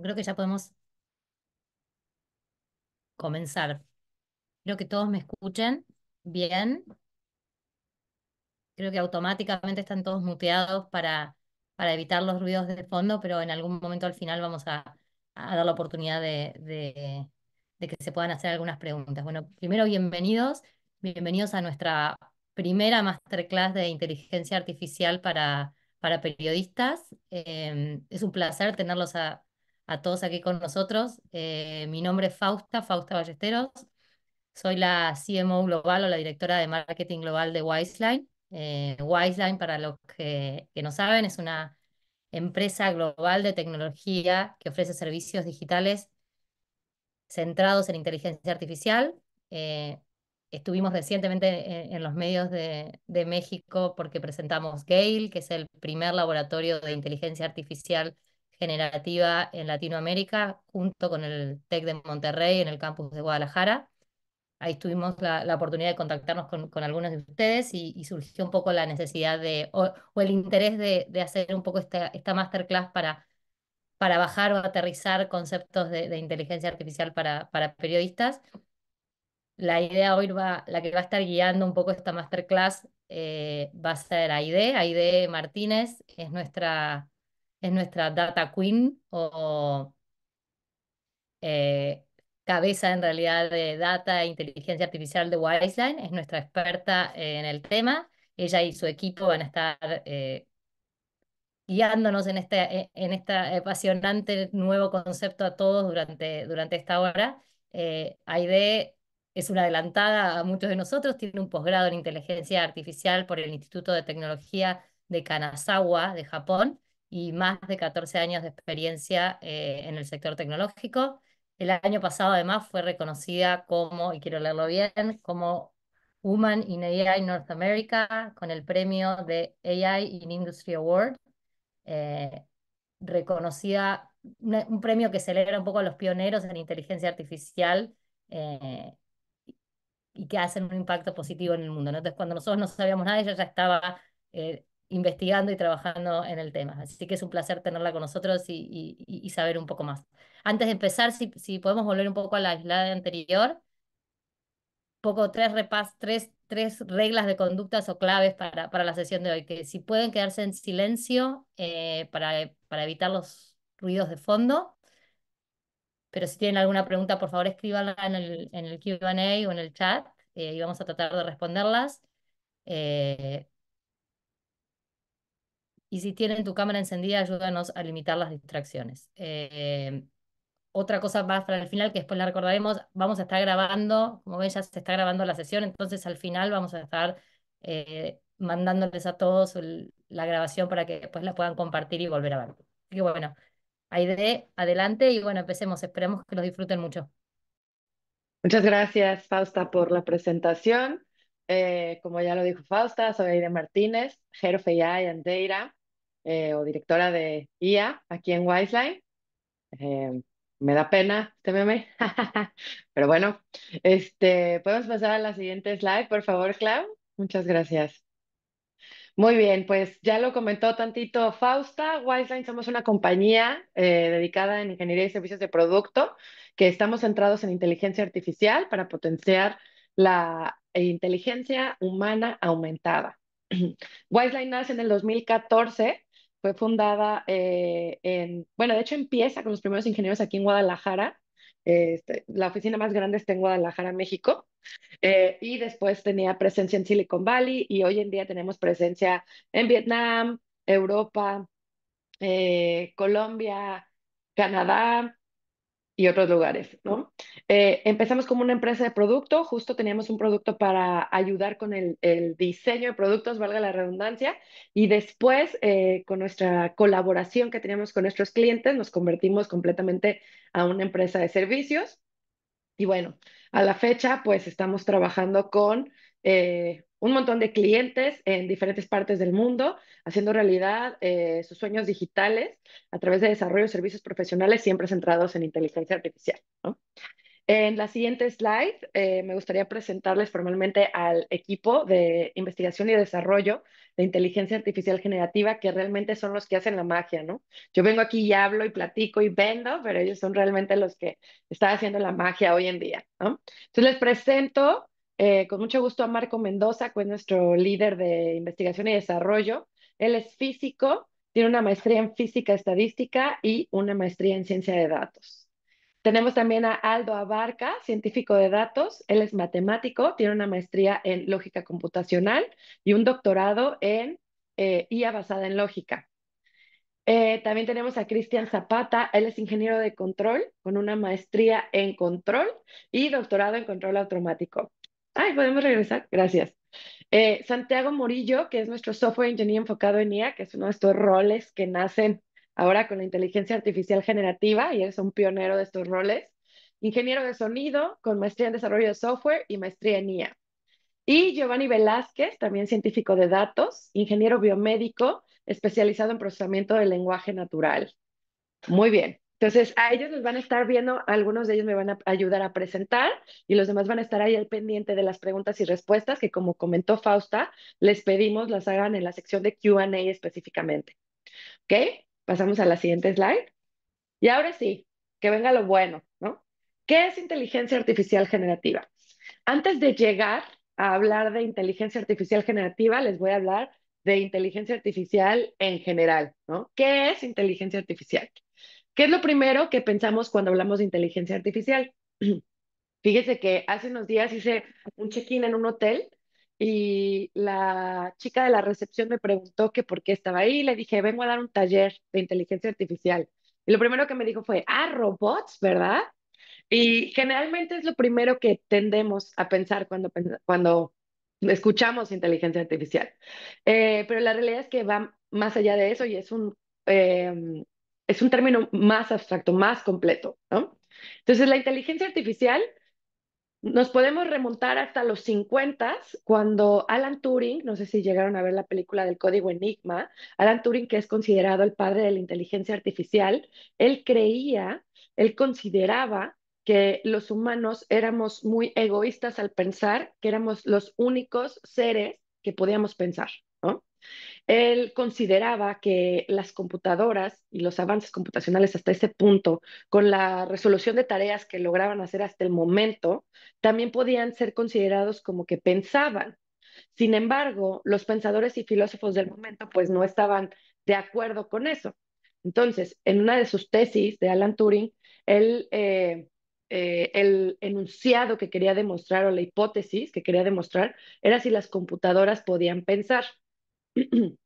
creo que ya podemos comenzar. Creo que todos me escuchen bien. Creo que automáticamente están todos muteados para, para evitar los ruidos de fondo, pero en algún momento al final vamos a, dar la oportunidad de, que se puedan hacer algunas preguntas. Bueno, primero bienvenidos, bienvenidos a nuestra primera masterclass de inteligencia artificial para, para periodistas. Em, es un placer tenerlos a, a todos aquí con nosotros. Eh, mi nombre es Fausta, Fausta Ballesteros. Soy la CMO global o la directora de marketing global de Wiseline. Eh, Wiseline, para los que, no saben, es una empresa global de tecnología que ofrece servicios digitales centrados en inteligencia artificial. Eh, estuvimos recientemente en, los medios de, de México porque presentamos GALE, que es el primer laboratorio de inteligencia artificial generativa en Latinoamérica junto con el TEC de Monterrey en el campus de Guadalajara. Ahí tuvimos la, oportunidad de contactarnos con, algunos de ustedes y, surgió un poco la necesidad de, o, el interés de, hacer un poco esta, esta masterclass para, para bajar o aterrizar conceptos de, inteligencia artificial para, para periodistas la idea hoy va, la que va a estar guiando un poco esta masterclass eh, va a ser Aide. Aide Martínez es nuestra es nuestra data queen o eh, cabeza en realidad de data e inteligencia artificial de Wiseline, es nuestra experta en el tema. Ella y su equipo van a estar eh, guiándonos en este, eh, en apasionante nuevo concepto a todos durante, durante esta hora. Aide es una adelantada a muchos de nosotros, tiene un posgrado en inteligencia artificial por el Instituto de Tecnología de Kanazawa, de Japón, y más de 14 años de experiencia eh, en el sector tecnológico. El año pasado además fue reconocida como, y quiero leerlo bien, como Human in AI North America con el premio de AI in Industry Award, eh, reconocida, un premio que celebra un poco a los pioneros en inteligencia artificial eh, y que hacen un impacto positivo en el mundo. Entonces cuando nosotros no sabíamos nada, ella ya estaba investigando y trabajando en el tema. Así que es un placer tenerla con nosotros y, saber un poco más. Antes de empezar, si, podemos volver un poco a la aislada anterior, poco tres repas, tres, tres reglas de conductas o claves para, para la sesión de hoy, que si pueden quedarse en silencio eh, para, para evitar los ruidos de fondo. Pero si tienen alguna pregunta, por favor escríbanla en el, en el QA o en el chat eh, y vamos a tratar de responderlas. Eh, y si tienen tu cámara encendida, ayúdanos a limitar las distracciones. Eh, otra cosa más para el final, que después la recordaremos, vamos a estar grabando, como ven ya se está grabando la sesión, entonces al final vamos a estar eh, mandándoles a todos la grabación para que después la puedan compartir y volver a ver. Y bueno, Aide, adelante y bueno, empecemos, esperemos que los disfruten mucho. Muchas gracias, Fausta, por la presentación. Eh, como ya lo dijo Fausta, soy Aide Martínez, Head AI eh, o directora de IA aquí en Wiseline. Eh, me da pena este pero bueno, este, podemos pasar a la siguiente slide, por favor, Clau. Muchas gracias. Muy bien, pues ya lo comentó tantito Fausta. Wiseline somos una compañía eh, dedicada en ingeniería y servicios de producto que estamos centrados en inteligencia artificial para potenciar la inteligencia humana aumentada. Wiseline nace en el 2014 fue fundada eh, en, bueno, de hecho empieza con los primeros ingenieros aquí en Guadalajara. Este, la oficina más grande está en Guadalajara, México, eh, y después tenía presencia en Silicon Valley y hoy en día tenemos presencia en Vietnam, Europa, eh, Colombia, Canadá, y otros lugares, ¿no? Eh, empezamos como una empresa de producto, justo teníamos un producto para ayudar con el, diseño de productos, valga la redundancia, y después eh, con nuestra colaboración que teníamos con nuestros clientes nos convertimos completamente a una empresa de servicios. Y bueno, a la fecha pues estamos trabajando con eh, un montón de clientes en diferentes partes del mundo, haciendo realidad eh, sus sueños digitales a través de desarrollo de servicios profesionales siempre centrados en inteligencia artificial. En la siguiente slide eh, me gustaría presentarles formalmente al equipo de investigación y desarrollo de inteligencia artificial generativa que realmente son los que hacen la magia, ¿no? Yo vengo aquí y hablo y platico y vendo, pero ellos son realmente los que están haciendo la magia hoy en día, ¿no? Entonces les presento eh, con mucho gusto a Marco Mendoza, que es nuestro líder de investigación y desarrollo. Él es físico, tiene una maestría en física estadística y una maestría en ciencia de datos. Tenemos también a Aldo Abarca, científico de datos. Él es matemático, tiene una maestría en lógica computacional y un doctorado en eh, IA basada en lógica. Eh, también tenemos a Cristian Zapata, él es ingeniero de control con una maestría en control y doctorado en control automático. Ay, podemos regresar. Gracias. Eh, Santiago Murillo, que es nuestro software engineer enfocado en IA, que es uno de estos roles que nacen ahora con la inteligencia artificial generativa y es un pionero de estos roles. Ingeniero de sonido con maestría en desarrollo de software y maestría en IA. Y Giovanni Velázquez, también científico de datos, ingeniero biomédico especializado en procesamiento del lenguaje natural. Muy bien. Entonces, a ellos los van a estar viendo, algunos de ellos me van a ayudar a presentar y los demás van a estar ahí al pendiente de las preguntas y respuestas que, como comentó Fausta, les pedimos las hagan en la sección de QA específicamente. ¿Ok? Pasamos a la siguiente slide. Y ahora sí, que venga lo bueno, ¿no? ¿Qué es inteligencia artificial generativa? Antes de llegar a hablar de inteligencia artificial generativa, les voy a hablar de inteligencia artificial en general, ¿no? ¿Qué es inteligencia artificial? ¿Qué es lo primero que pensamos cuando hablamos de inteligencia artificial? Fíjese que hace unos días hice un check-in en un hotel y la chica de la recepción me preguntó que por qué estaba ahí. Le dije, vengo a dar un taller de inteligencia artificial. Y lo primero que me dijo fue, ah, robots, ¿verdad? Y generalmente es lo primero que tendemos a pensar cuando, cuando escuchamos inteligencia artificial. Eh, pero la realidad es que va más allá de eso y es un, em, es un término más abstracto, más completo, ¿no? Entonces, la inteligencia artificial nos podemos remontar hasta los 50 cuando Alan Turing, no sé si llegaron a ver la película del código Enigma, Alan Turing, que es considerado el padre de la inteligencia artificial, él creía, él consideraba que los humanos éramos muy egoístas al pensar que éramos los únicos seres que podíamos pensar. Él consideraba que las computadoras y los avances computacionales hasta ese punto, con la resolución de tareas que lograban hacer hasta el momento, también podían ser considerados como que pensaban. Sin embargo, los pensadores y filósofos del momento pues no estaban de acuerdo con eso. Entonces, en una de sus tesis de Alan Turing, eh, eh, el enunciado que quería demostrar o la hipótesis que quería demostrar era si las computadoras podían pensar.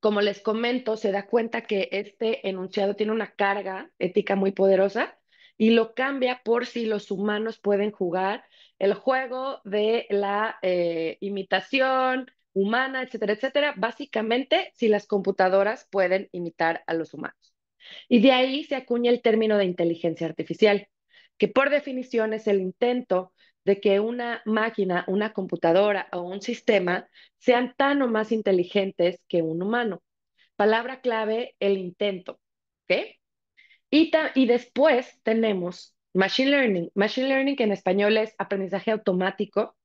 como les comento, se da cuenta que este enunciado tiene una carga ética muy poderosa y lo cambia por si los humanos pueden jugar el juego de la eh, imitación humana, etcétera, etcétera, básicamente si las computadoras pueden imitar a los humanos. Y de ahí se acuña el término de inteligencia artificial, que por definición es el intento de que una máquina, una computadora o un sistema sean tan o más inteligentes que un humano. Palabra clave, el intento. Y, y después tenemos Machine Learning. Machine Learning, que en español es aprendizaje automático,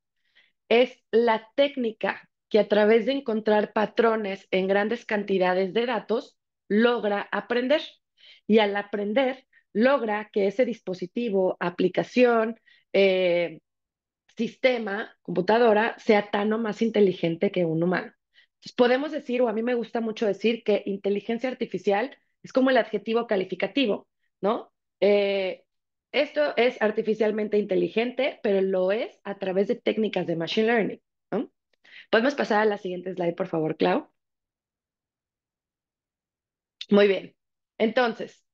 es la técnica que a través de encontrar patrones en grandes cantidades de datos logra aprender. Y al aprender, logra que ese dispositivo, aplicación, eh, sistema, computadora, sea tan o más inteligente que un humano. Entonces podemos decir, o a mí me gusta mucho decir, que inteligencia artificial es como el adjetivo calificativo, ¿no? Eh, esto es artificialmente inteligente, pero lo es a través de técnicas de Machine Learning. ¿no? Podemos pasar a la siguiente slide, por favor, Clau. Muy bien. Entonces,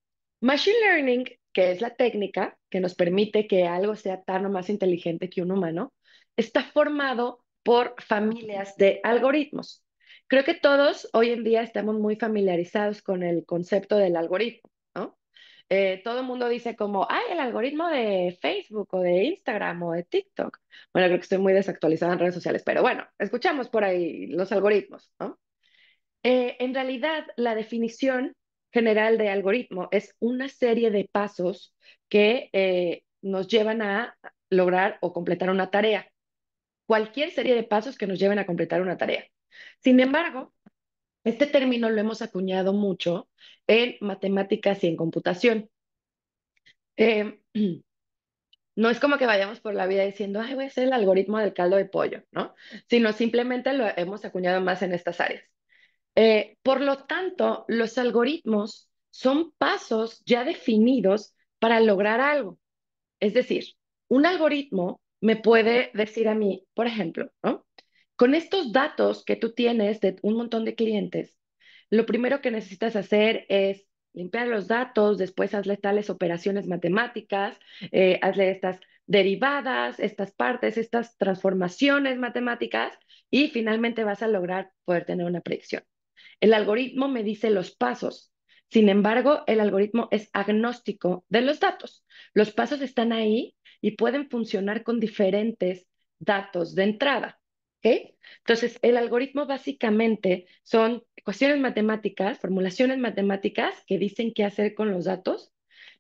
Machine Learning que es la técnica que nos permite que algo sea tan o más inteligente que un humano, está formado por familias de algoritmos. Creo que todos hoy en día estamos muy familiarizados con el concepto del algoritmo, ¿no? Eh, todo el mundo dice como, ay, el algoritmo de Facebook o de Instagram o de TikTok. Bueno, creo que estoy muy desactualizada en redes sociales, pero bueno, escuchamos por ahí los algoritmos, ¿no? Eh, en realidad, la definición general de algoritmo, es una serie de pasos que eh, nos llevan a lograr o completar una tarea. Cualquier serie de pasos que nos lleven a completar una tarea. Sin embargo, este término lo hemos acuñado mucho en matemáticas y en computación. Em, no es como que vayamos por la vida diciendo, ay, voy a hacer el algoritmo del caldo de pollo, ¿no? Sino simplemente lo hemos acuñado más en estas áreas. Eh, por lo tanto, los algoritmos son pasos ya definidos para lograr algo. Es decir, un algoritmo me puede decir a mí, por ejemplo, con estos datos que tú tienes de un montón de clientes, lo primero que necesitas hacer es limpiar los datos, después hazle tales operaciones matemáticas, eh, hazle estas derivadas, estas partes, estas transformaciones matemáticas y finalmente vas a lograr poder tener una predicción. El algoritmo me dice los pasos. Sin embargo, el algoritmo es agnóstico de los datos. Los pasos están ahí y pueden funcionar con diferentes datos de entrada. ¿okay? Entonces, el algoritmo básicamente son ecuaciones matemáticas, formulaciones matemáticas que dicen qué hacer con los datos,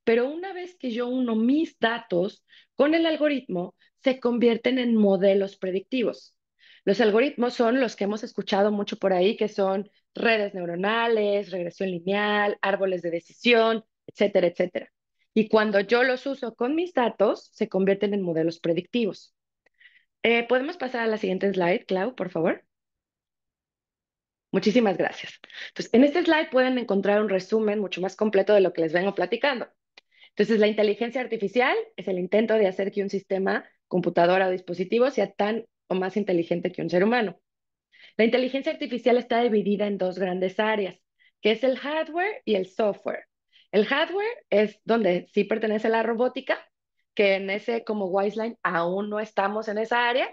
pero una vez que yo uno mis datos con el algoritmo, se convierten en modelos predictivos. Los algoritmos son los que hemos escuchado mucho por ahí, que son redes neuronales, regresión lineal, árboles de decisión, etcétera, etcétera. Y cuando yo los uso con mis datos, se convierten en modelos predictivos. Eh, ¿Podemos pasar a la siguiente slide, Clau, por favor? Muchísimas gracias. Entonces, en este slide pueden encontrar un resumen mucho más completo de lo que les vengo platicando. Entonces, la inteligencia artificial es el intento de hacer que un sistema, computadora o dispositivo sea tan o más inteligente que un ser humano. La inteligencia artificial está dividida en dos grandes áreas, que es el hardware y el software. El hardware es donde sí pertenece la robótica, que en ese como Wiseline aún no estamos en esa área.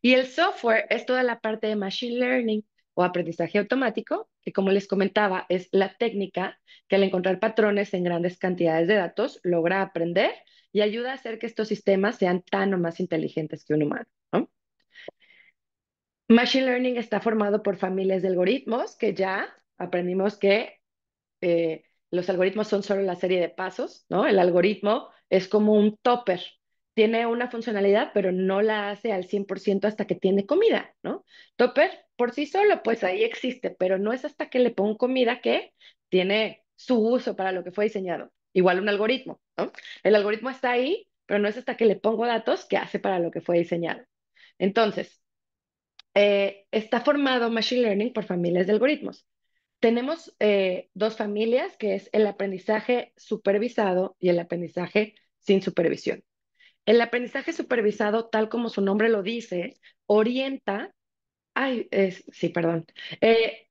Y el software es toda la parte de machine learning o aprendizaje automático, que como les comentaba, es la técnica que al encontrar patrones en grandes cantidades de datos logra aprender y ayuda a hacer que estos sistemas sean tan o más inteligentes que un humano. ¿no? Machine Learning está formado por familias de algoritmos que ya aprendimos que eh, los algoritmos son solo la serie de pasos, ¿no? El algoritmo es como un topper, tiene una funcionalidad, pero no la hace al 100% hasta que tiene comida, ¿no? Topper por sí solo, pues ahí existe, pero no es hasta que le pongo comida que tiene su uso para lo que fue diseñado. Igual un algoritmo, ¿no? El algoritmo está ahí, pero no es hasta que le pongo datos que hace para lo que fue diseñado. Entonces, eh, está formado Machine Learning por familias de algoritmos. Tenemos eh, dos familias, que es el aprendizaje supervisado y el aprendizaje sin supervisión. El aprendizaje supervisado, tal como su nombre lo dice, orienta, ay, sí, perdón, eh,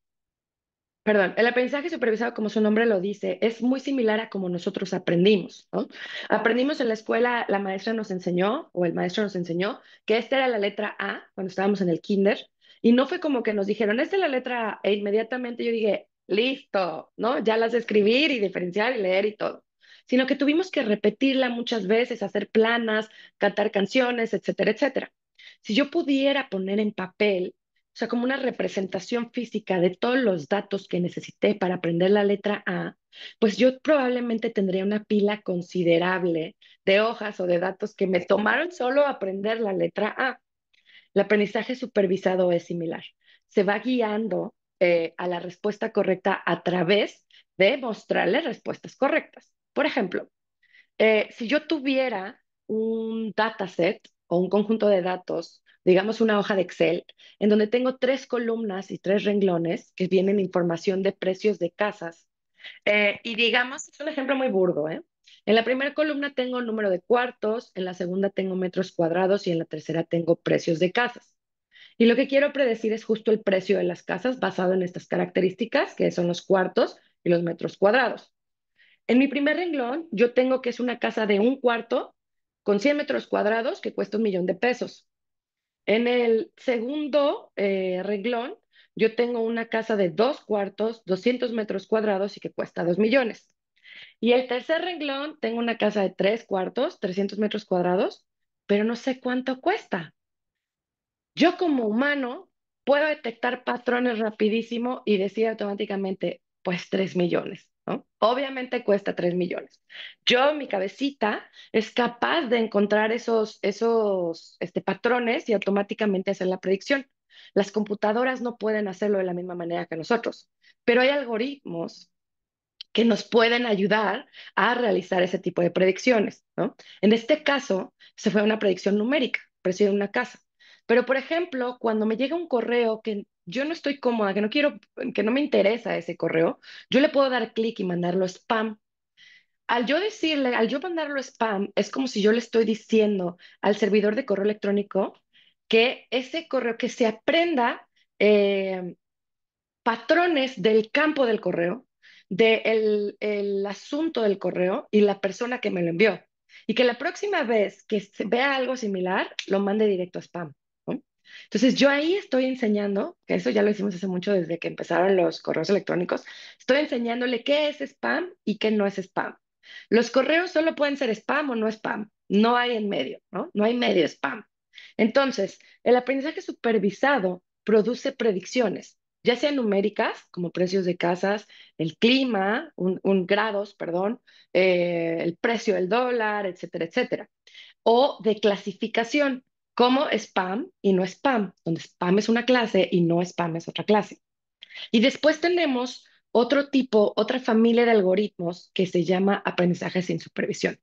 Perdón, el aprendizaje supervisado, como su nombre lo dice, es muy similar a como nosotros aprendimos. Aprendimos en la escuela, la maestra nos enseñó, o el maestro nos enseñó, que esta era la letra A cuando estábamos en el kinder, y no fue como que nos dijeron, esta es la letra A, e inmediatamente yo dije, listo, ¿no? Ya las de escribir y diferenciar y leer y todo. Sino que tuvimos que repetirla muchas veces, hacer planas, cantar canciones, etcétera, etcétera. Si yo pudiera poner en papel o sea, como una representación física de todos los datos que necesité para aprender la letra A, pues yo probablemente tendría una pila considerable de hojas o de datos que me tomaron solo aprender la letra A. El aprendizaje supervisado es similar. Se va guiando eh, a la respuesta correcta a través de mostrarle respuestas correctas. Por ejemplo, eh, si yo tuviera un dataset o un conjunto de datos digamos, una hoja de Excel, en donde tengo tres columnas y tres renglones que vienen información de precios de casas. Eh, y digamos, es un ejemplo muy burdo, ¿eh? En la primera columna tengo el número de cuartos, en la segunda tengo metros cuadrados y en la tercera tengo precios de casas. Y lo que quiero predecir es justo el precio de las casas basado en estas características, que son los cuartos y los metros cuadrados. En mi primer renglón, yo tengo que es una casa de un cuarto con 100 metros cuadrados que cuesta un millón de pesos. En el segundo eh, renglón, yo tengo una casa de dos cuartos, 200 metros cuadrados y que cuesta dos millones. Y el tercer renglón, tengo una casa de tres cuartos, 300 metros cuadrados, pero no sé cuánto cuesta. Yo como humano puedo detectar patrones rapidísimo y decir automáticamente, pues 3 millones. Obviamente cuesta 3 millones. Yo, mi cabecita, es capaz de encontrar esos, esos este, patrones y automáticamente hacer la predicción. Las computadoras no pueden hacerlo de la misma manera que nosotros, pero hay algoritmos que nos pueden ayudar a realizar ese tipo de predicciones, ¿no? En este caso, se fue una predicción numérica, precio una casa. Pero, por ejemplo, cuando me llega un correo que yo no estoy cómoda, que no quiero, que no me interesa ese correo, yo le puedo dar clic y mandarlo spam. Al yo decirle, al yo mandarlo spam, es como si yo le estoy diciendo al servidor de correo electrónico que ese correo, que se aprenda em, patrones del campo del correo, del asunto del correo y la persona que me lo envió. Y que la próxima vez que vea algo similar, lo mande directo a spam. Entonces yo ahí estoy enseñando, que eso ya lo hicimos hace mucho desde que empezaron los correos electrónicos, estoy enseñándole qué es spam y qué no es spam. Los correos solo pueden ser spam o no spam, no hay en medio, ¿no? hay medio spam. Entonces, el aprendizaje supervisado produce predicciones, ya sean numéricas, como precios de casas, el clima, un, grados, perdón, eh, el precio del dólar, etcétera, etcétera, o de clasificación, como spam y no spam, donde spam es una clase y no spam es otra clase. Y después tenemos otro tipo, otra familia de algoritmos que se llama aprendizaje sin supervisión.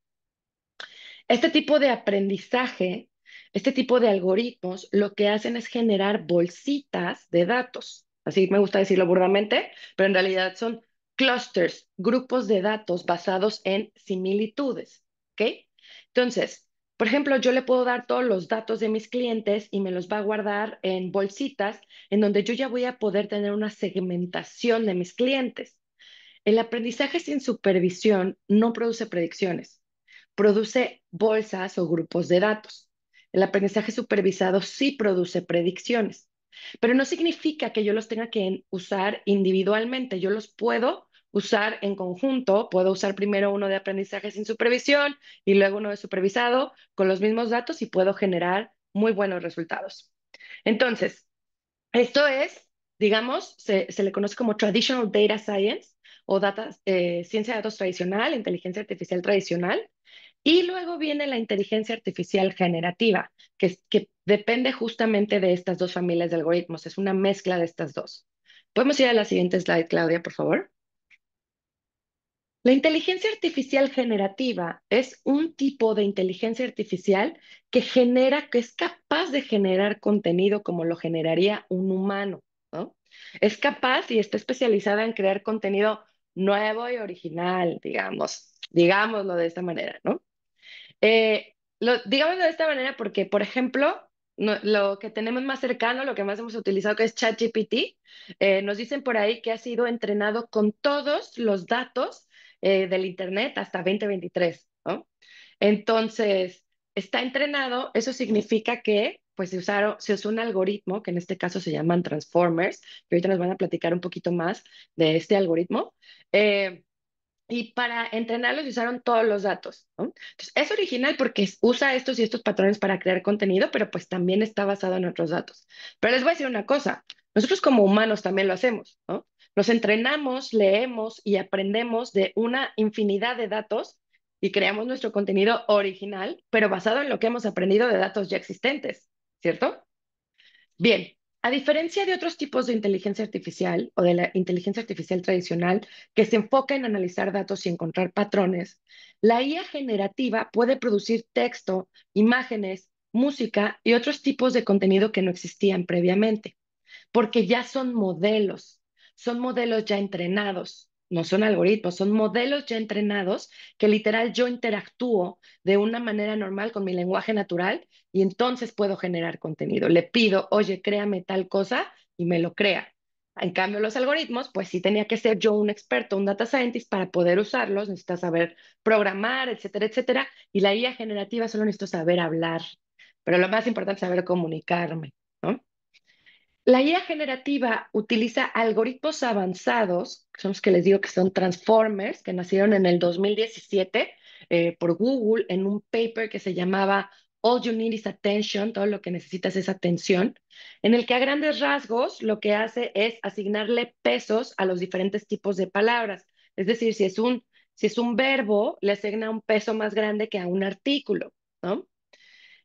Este tipo de aprendizaje, este tipo de algoritmos, lo que hacen es generar bolsitas de datos. Así me gusta decirlo burdamente, pero en realidad son clusters, grupos de datos basados en similitudes. Entonces, por ejemplo, yo le puedo dar todos los datos de mis clientes y me los va a guardar en bolsitas en donde yo ya voy a poder tener una segmentación de mis clientes. El aprendizaje sin supervisión no produce predicciones, produce bolsas o grupos de datos. El aprendizaje supervisado sí produce predicciones, pero no significa que yo los tenga que usar individualmente, yo los puedo usar en conjunto, puedo usar primero uno de aprendizaje sin supervisión y luego uno de supervisado con los mismos datos y puedo generar muy buenos resultados. Entonces, esto es, digamos, se, le conoce como traditional data science o data, eh, ciencia de datos tradicional, inteligencia artificial tradicional. Y luego viene la inteligencia artificial generativa, que, que depende justamente de estas dos familias de algoritmos. Es una mezcla de estas dos. ¿Podemos ir a la siguiente slide, Claudia, por favor? La inteligencia artificial generativa es un tipo de inteligencia artificial que genera, que es capaz de generar contenido como lo generaría un humano, ¿no? Es capaz y está especializada en crear contenido nuevo y original, digamos, digámoslo de esta manera, ¿no? Eh, lo, digámoslo de esta manera porque, por ejemplo, lo que tenemos más cercano, lo que más hemos utilizado, que es ChatGPT, eh, nos dicen por ahí que ha sido entrenado con todos los datos eh, del Internet hasta 2023, ¿no? Entonces, está entrenado, eso significa que pues se, usaron, se usó un algoritmo, que en este caso se llaman Transformers, que ahorita nos van a platicar un poquito más de este algoritmo. Eh, y para entrenarlos usaron todos los datos. ¿no? Entonces, es original porque usa estos y estos patrones para crear contenido, pero pues también está basado en otros datos. Pero les voy a decir una cosa, nosotros como humanos también lo hacemos, ¿no? Nos entrenamos, leemos y aprendemos de una infinidad de datos y creamos nuestro contenido original, pero basado en lo que hemos aprendido de datos ya existentes, ¿cierto? Bien, a diferencia de otros tipos de inteligencia artificial o de la inteligencia artificial tradicional que se enfoca en analizar datos y encontrar patrones, la IA generativa puede producir texto, imágenes, música y otros tipos de contenido que no existían previamente, porque ya son modelos, son modelos ya entrenados, no son algoritmos, son modelos ya entrenados que literal yo interactúo de una manera normal con mi lenguaje natural y entonces puedo generar contenido. Le pido, oye, créame tal cosa y me lo crea. En cambio, los algoritmos, pues sí tenía que ser yo un experto, un data scientist para poder usarlos, necesitas saber programar, etcétera, etcétera. Y la guía generativa solo necesito saber hablar, pero lo más importante es saber comunicarme. La IA generativa utiliza algoritmos avanzados, que son los que les digo que son transformers, que nacieron en el 2017 eh, por Google en un paper que se llamaba All You Need is Attention, todo lo que necesitas es atención, en el que a grandes rasgos lo que hace es asignarle pesos a los diferentes tipos de palabras. Es decir, si es un, si es un verbo, le asigna un peso más grande que a un artículo, ¿no?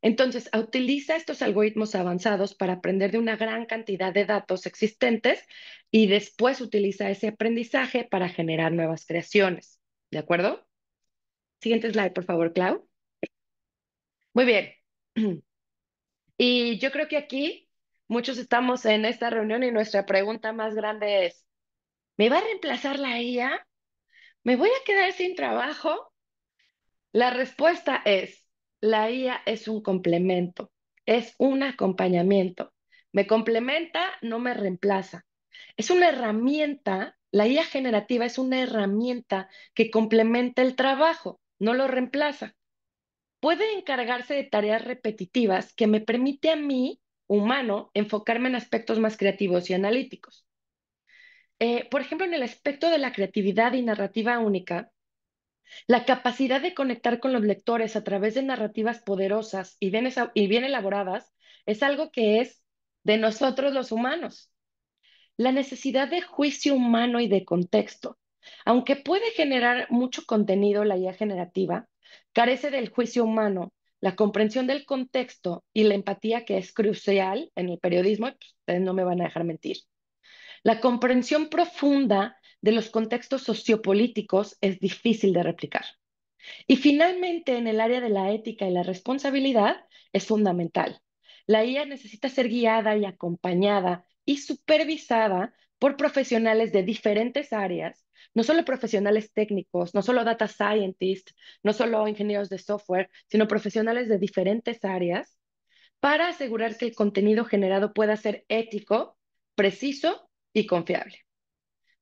Entonces, utiliza estos algoritmos avanzados para aprender de una gran cantidad de datos existentes y después utiliza ese aprendizaje para generar nuevas creaciones. ¿De acuerdo? Siguiente slide, por favor, Clau. Muy bien. Y yo creo que aquí muchos estamos en esta reunión y nuestra pregunta más grande es, ¿me va a reemplazar la IA? ¿Me voy a quedar sin trabajo? La respuesta es, la IA es un complemento, es un acompañamiento. Me complementa, no me reemplaza. Es una herramienta, la IA generativa es una herramienta que complementa el trabajo, no lo reemplaza. Puede encargarse de tareas repetitivas que me permite a mí, humano, enfocarme en aspectos más creativos y analíticos. Eh, por ejemplo, en el aspecto de la creatividad y narrativa única, la capacidad de conectar con los lectores a través de narrativas poderosas y bien, elaboradas es algo que es de nosotros los humanos. La necesidad de juicio humano y de contexto. Aunque puede generar mucho contenido la IA generativa, carece del juicio humano, la comprensión del contexto y la empatía que es crucial en el periodismo, ustedes no me van a dejar mentir. La comprensión profunda de los contextos sociopolíticos es difícil de replicar. Y finalmente, en el área de la ética y la responsabilidad, es fundamental. La IA necesita ser guiada y acompañada y supervisada por profesionales de diferentes áreas, no solo profesionales técnicos, no solo data scientists, no solo ingenieros de software, sino profesionales de diferentes áreas, para asegurar que el contenido generado pueda ser ético, preciso y confiable.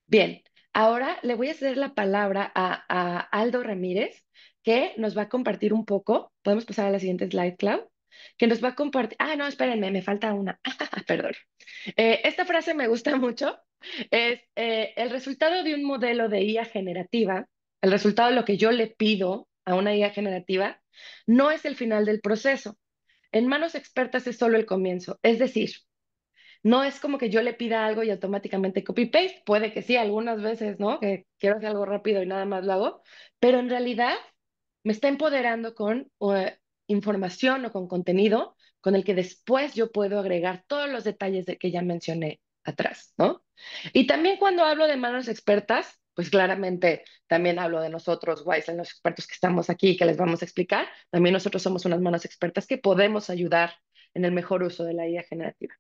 Bien, ahora le voy a ceder la palabra a, Aldo Ramírez, que nos va a compartir un poco. Podemos pasar a la siguiente slide, Clau. Que nos va a compartir. Ah, no, espérenme, me falta una. Perdón. Eh, esta frase me gusta mucho. Es eh, el resultado de un modelo de IA generativa, el resultado de lo que yo le pido a una IA generativa, no es el final del proceso. En manos expertas es solo el comienzo. Es decir, no es como que yo le pida algo y automáticamente copy-paste. Puede que sí, algunas veces, ¿no? Que quiero hacer algo rápido y nada más lo hago. Pero en realidad me está empoderando con eh, información o con contenido con el que después yo puedo agregar todos los detalles que ya mencioné atrás, ¿no? Y también cuando hablo de manos expertas, pues claramente también hablo de nosotros, Wise, los expertos que estamos aquí y que les vamos a explicar. También nosotros somos unas manos expertas que podemos ayudar en el mejor uso de la IA generativa.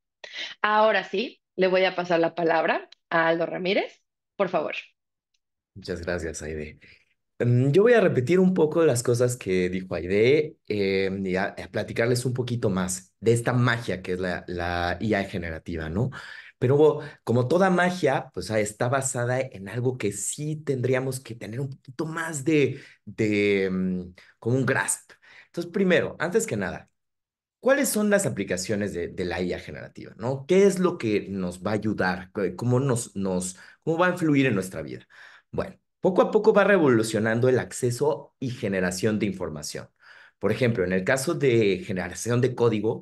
Ahora sí, le voy a pasar la palabra a Aldo Ramírez, por favor. Muchas gracias, Aide. Mm, yo voy a repetir un poco las cosas que dijo Aide eh, y a, platicarles un poquito más de esta magia que es la, la IA generativa, ¿no? Pero como toda magia, pues ah, está basada en algo que sí tendríamos que tener un poquito más de, de mm, como un grasp. Entonces, primero, antes que nada, ¿Cuáles son las aplicaciones de, la IA generativa? ¿no? ¿Qué es lo que nos va a ayudar? ¿Cómo, nos, ¿Cómo va a influir en nuestra vida? Bueno, poco a poco va revolucionando el acceso y generación de información. Por ejemplo, en el caso de generación de código,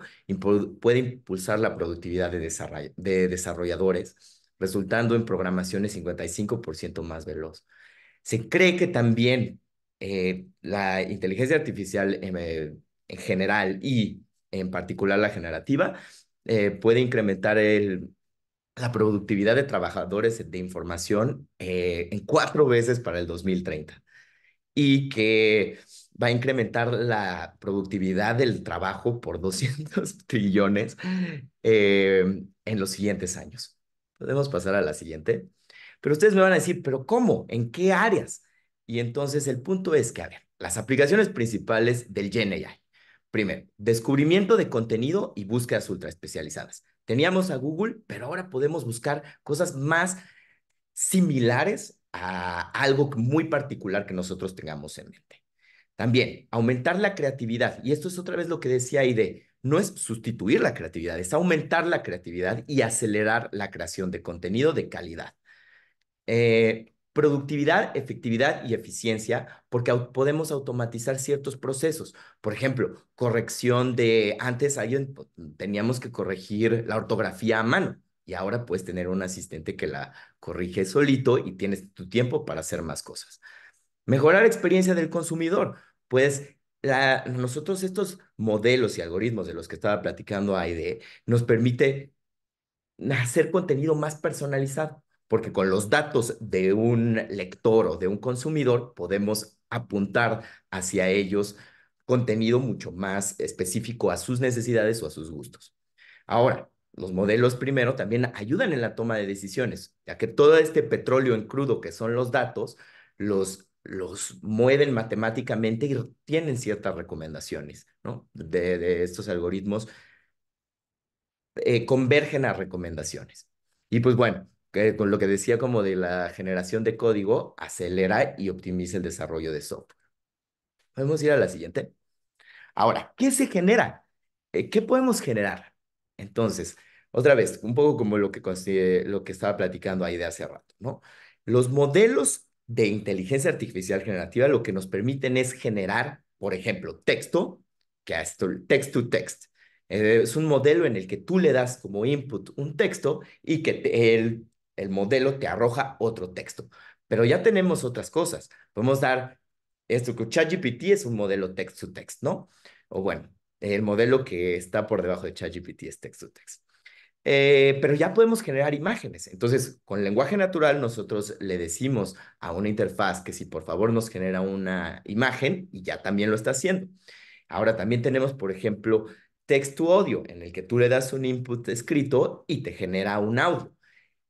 puede impulsar la productividad de, desarrolladores, resultando en programaciones 55% más veloz. Se cree que también eh, la inteligencia artificial em, eh, en general y en particular la generativa, eh, puede incrementar el, la productividad de trabajadores de información eh, en cuatro veces para el 2030 y que va a incrementar la productividad del trabajo por 200 trillones em, en los siguientes años. Podemos pasar a la siguiente. Pero ustedes me van a decir, ¿pero cómo? ¿En qué áreas? Y entonces el punto es que, a ver, las aplicaciones principales del GenAI Primero, descubrimiento de contenido y búsquedas ultra especializadas. Teníamos a Google, pero ahora podemos buscar cosas más similares a algo muy particular que nosotros tengamos en mente. También, aumentar la creatividad. Y esto es otra vez lo que decía Ide. No es sustituir la creatividad, es aumentar la creatividad y acelerar la creación de contenido de calidad. Eh, productividad, efectividad y eficiencia, porque podemos automatizar ciertos procesos. Por ejemplo, corrección de, antes pues, teníamos que corregir la ortografía a mano y ahora puedes tener un asistente que la corrige solito y tienes tu tiempo para hacer más cosas. Mejorar la experiencia del consumidor. Pues nosotros estos modelos y algoritmos de los que estaba platicando Aide nos permite hacer contenido más personalizado porque con los datos de un lector o de un consumidor podemos apuntar hacia ellos contenido mucho más específico a sus necesidades o a sus gustos. Ahora, los modelos primero también ayudan en la toma de decisiones, ya que todo este petróleo en crudo que son los datos, los, los mueven matemáticamente y tienen ciertas recomendaciones, ¿no? De, estos algoritmos eh, convergen a recomendaciones. Y pues bueno, con lo que decía como de la generación de código, acelera y optimiza el desarrollo de software. Podemos ir a la siguiente. Ahora, ¿qué se genera? Eh, ¿Qué podemos generar? Entonces, otra vez, un poco como lo que, lo que estaba platicando ahí de hace rato, ¿no? Los modelos de inteligencia artificial generativa lo que nos permiten es generar, por ejemplo, texto, que es text to text. Eh, es un modelo en el que tú le das como input un texto y que el el modelo te arroja otro texto. Pero ya tenemos otras cosas. Podemos dar esto que ChatGPT es un modelo text-to-text, -text, to text no O bueno, el modelo que está por debajo de ChatGPT es text-to-text. Eh, pero ya podemos generar imágenes. Entonces, con lenguaje natural, nosotros le decimos a una interfaz que si por favor nos genera una imagen, y ya también lo está haciendo. Ahora también tenemos, por ejemplo, text to audio, en el que tú le das un input escrito y te genera un audio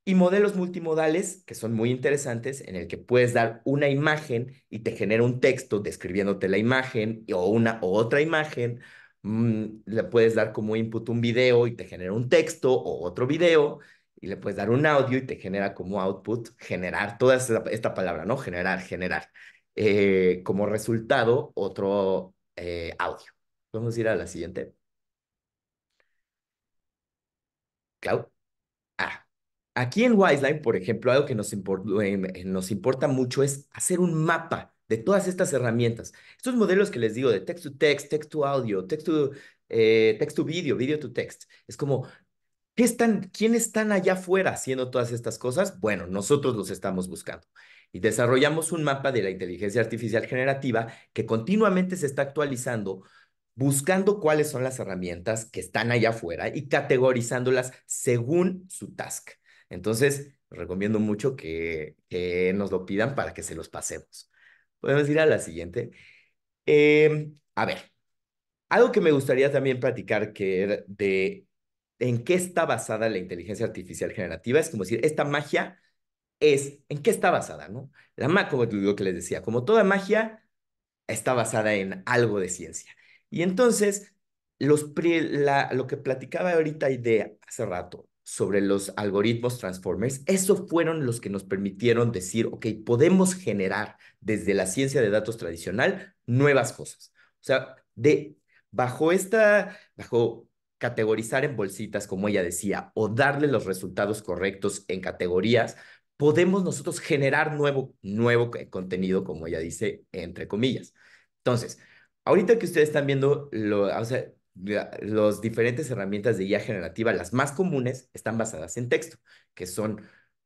y modelos multimodales que son muy interesantes en el que puedes dar una imagen y te genera un texto describiéndote la imagen o una o otra imagen mm, le puedes dar como input un video y te genera un texto o otro video y le puedes dar un audio y te genera como output generar toda esta, palabra no generar generar eh, como resultado otro eh, audio. Vamos a ir a la siguiente Aquí en Wiseline, por ejemplo, algo que eh, eh, nos, importa mucho es hacer un mapa de todas estas herramientas. Estos modelos que les digo de text to text, text to audio, text to, eh, text video, video to text, es como, ¿qué están, ¿quiénes están allá afuera haciendo todas estas cosas? Bueno, nosotros los estamos buscando. Y desarrollamos un mapa de la inteligencia artificial generativa que continuamente se está actualizando, buscando cuáles son las herramientas que están allá afuera y categorizándolas según su task. Entonces, recomiendo mucho que, nos lo pidan para que se los pasemos. Podemos ir a la siguiente. Em, a ver, algo que me gustaría también platicar que de en qué está basada la inteligencia artificial generativa es como decir, esta magia es en qué está basada, ¿no? La magia, que les decía, como toda magia, está basada en algo de ciencia. Y entonces, lo que platicaba ahorita y de hace rato, sobre los algoritmos transformers, esos fueron los que nos permitieron decir, ok, podemos generar desde la ciencia de datos tradicional nuevas cosas. O sea, de, bajo esta, bajo categorizar en bolsitas, como ella decía, o darle los resultados correctos en categorías, podemos nosotros generar nuevo, nuevo contenido, como ella dice, entre comillas. Entonces, ahorita que ustedes están viendo, lo, o sea, las diferentes herramientas de guía generativa, las más comunes, están basadas en texto, que son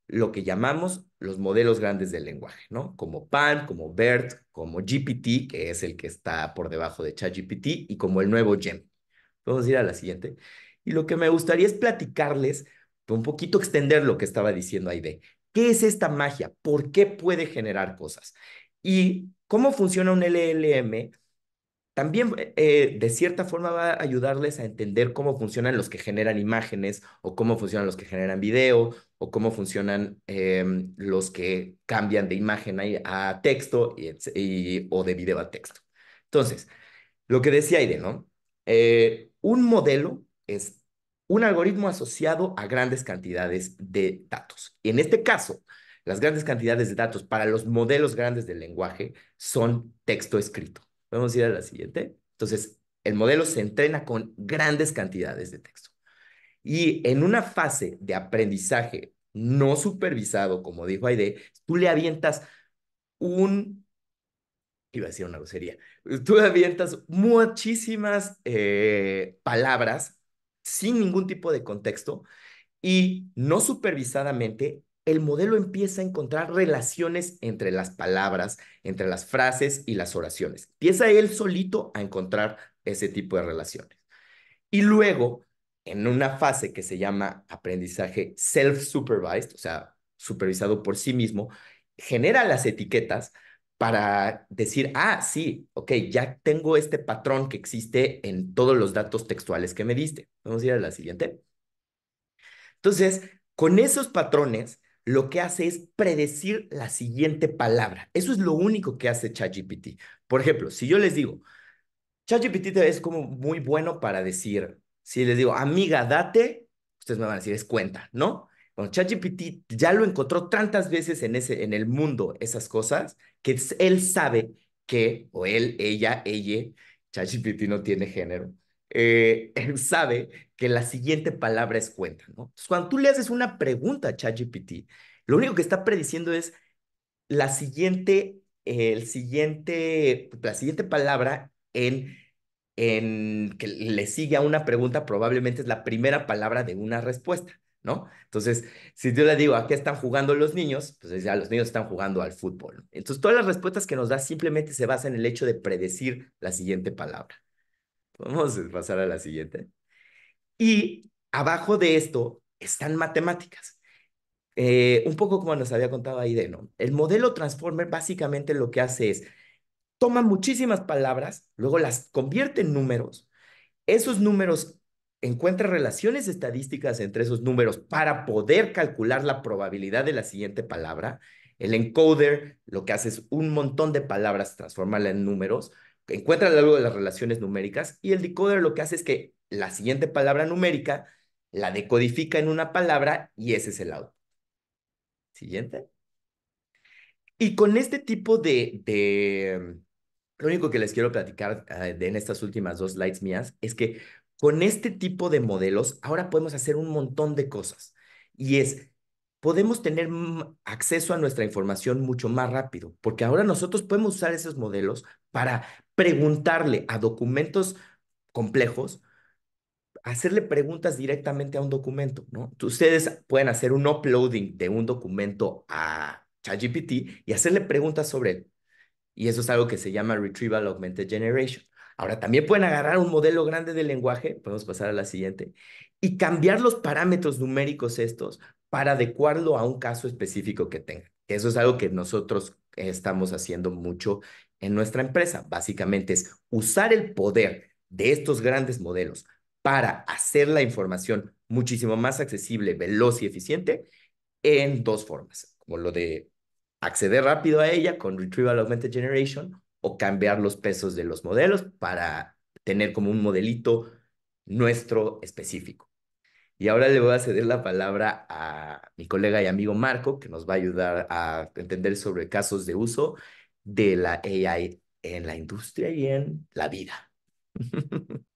lo que llamamos los modelos grandes del lenguaje, Como PAN, como BERT, como GPT, que es el que está por debajo de ChatGPT, y como el nuevo GEM. Vamos a ir a la siguiente. Y lo que me gustaría es platicarles, un poquito extender lo que estaba diciendo Aide. ¿Qué es esta magia? ¿Por qué puede generar cosas? ¿Y cómo funciona un LLM? también eh, eh, de cierta forma va a ayudarles a entender cómo funcionan los que generan imágenes o cómo funcionan los que generan video o cómo funcionan em, los que cambian de imagen a, texto y, o de video a texto. Entonces, lo que decía Aide, ¿no? Eh, un modelo es un algoritmo asociado a grandes cantidades de datos. Y en este caso, las grandes cantidades de datos para los modelos grandes del lenguaje son texto escrito. Vamos a ir a la siguiente. Entonces, el modelo se entrena con grandes cantidades de texto. Y en una fase de aprendizaje no supervisado, como dijo Aide, tú le avientas un, iba a decir una grosería, tú le avientas muchísimas eh, palabras sin ningún tipo de contexto y no supervisadamente el modelo empieza a encontrar relaciones entre las palabras, entre las frases y las oraciones. Empieza él solito a encontrar ese tipo de relaciones. Y luego, en una fase que se llama aprendizaje self-supervised, o sea, supervisado por sí mismo, genera las etiquetas para decir, ah, sí, ok, ya tengo este patrón que existe en todos los datos textuales que me diste. Vamos a ir a la siguiente. Entonces, con esos patrones, lo que hace es predecir la siguiente palabra. Eso es lo único que hace ChatGPT. Por ejemplo, si yo les digo, ChatGPT es como muy bueno para decir, si les digo, amiga, date, ustedes me van a decir, es cuenta, ¿no? Bueno, ChatGPT ya lo encontró tantas veces en, ese, en el mundo esas cosas que él sabe que, o él, ella, ella, ChatGPT no tiene género eh, él sabe que la siguiente palabra es cuenta, ¿no? Entonces, cuando tú le haces una pregunta a ChatGPT, lo único que está prediciendo es la siguiente, el siguiente, la siguiente palabra en, en que le sigue a una pregunta probablemente es la primera palabra de una respuesta. ¿no? Entonces, si yo le digo, ¿a qué están jugando los niños? Pues ya los niños están jugando al fútbol. Entonces, todas las respuestas que nos da simplemente se basan en el hecho de predecir la siguiente palabra. Vamos a pasar a la siguiente. Y abajo de esto están matemáticas. Eh, un poco como nos había contado Aide, ¿no? El modelo Transformer básicamente lo que hace es toma muchísimas palabras, luego las convierte en números, esos números encuentra relaciones estadísticas entre esos números para poder calcular la probabilidad de la siguiente palabra. El encoder lo que hace es un montón de palabras, transformarla en números, encuentra algo de las relaciones numéricas y el decoder lo que hace es que la siguiente palabra numérica la decodifica en una palabra y ese es el output. Siguiente. Y con este tipo de, de lo único que les quiero platicar eh, en estas últimas dos slides mías es que con este tipo de modelos ahora podemos hacer un montón de cosas y es podemos tener acceso a nuestra información mucho más rápido, porque ahora nosotros podemos usar esos modelos para preguntarle a documentos complejos, hacerle preguntas directamente a un documento, ¿no? Ustedes pueden hacer un uploading de un documento a ChatGPT y hacerle preguntas sobre él. Y eso es algo que se llama Retrieval Augmented Generation. Ahora, también pueden agarrar un modelo grande de lenguaje, podemos pasar a la siguiente, y cambiar los parámetros numéricos estos para adecuarlo a un caso específico que tengan. Eso es algo que nosotros estamos haciendo mucho en nuestra empresa. Básicamente es usar el poder de estos grandes modelos para hacer la información muchísimo más accesible, veloz y eficiente en dos formas, como lo de acceder rápido a ella con Retrieval Augmented Generation o cambiar los pesos de los modelos para tener como un modelito nuestro específico. Y ahora le voy a ceder la palabra a mi colega y amigo Marco, que nos va a ayudar a entender sobre casos de uso de la AI en la industria y en la vida.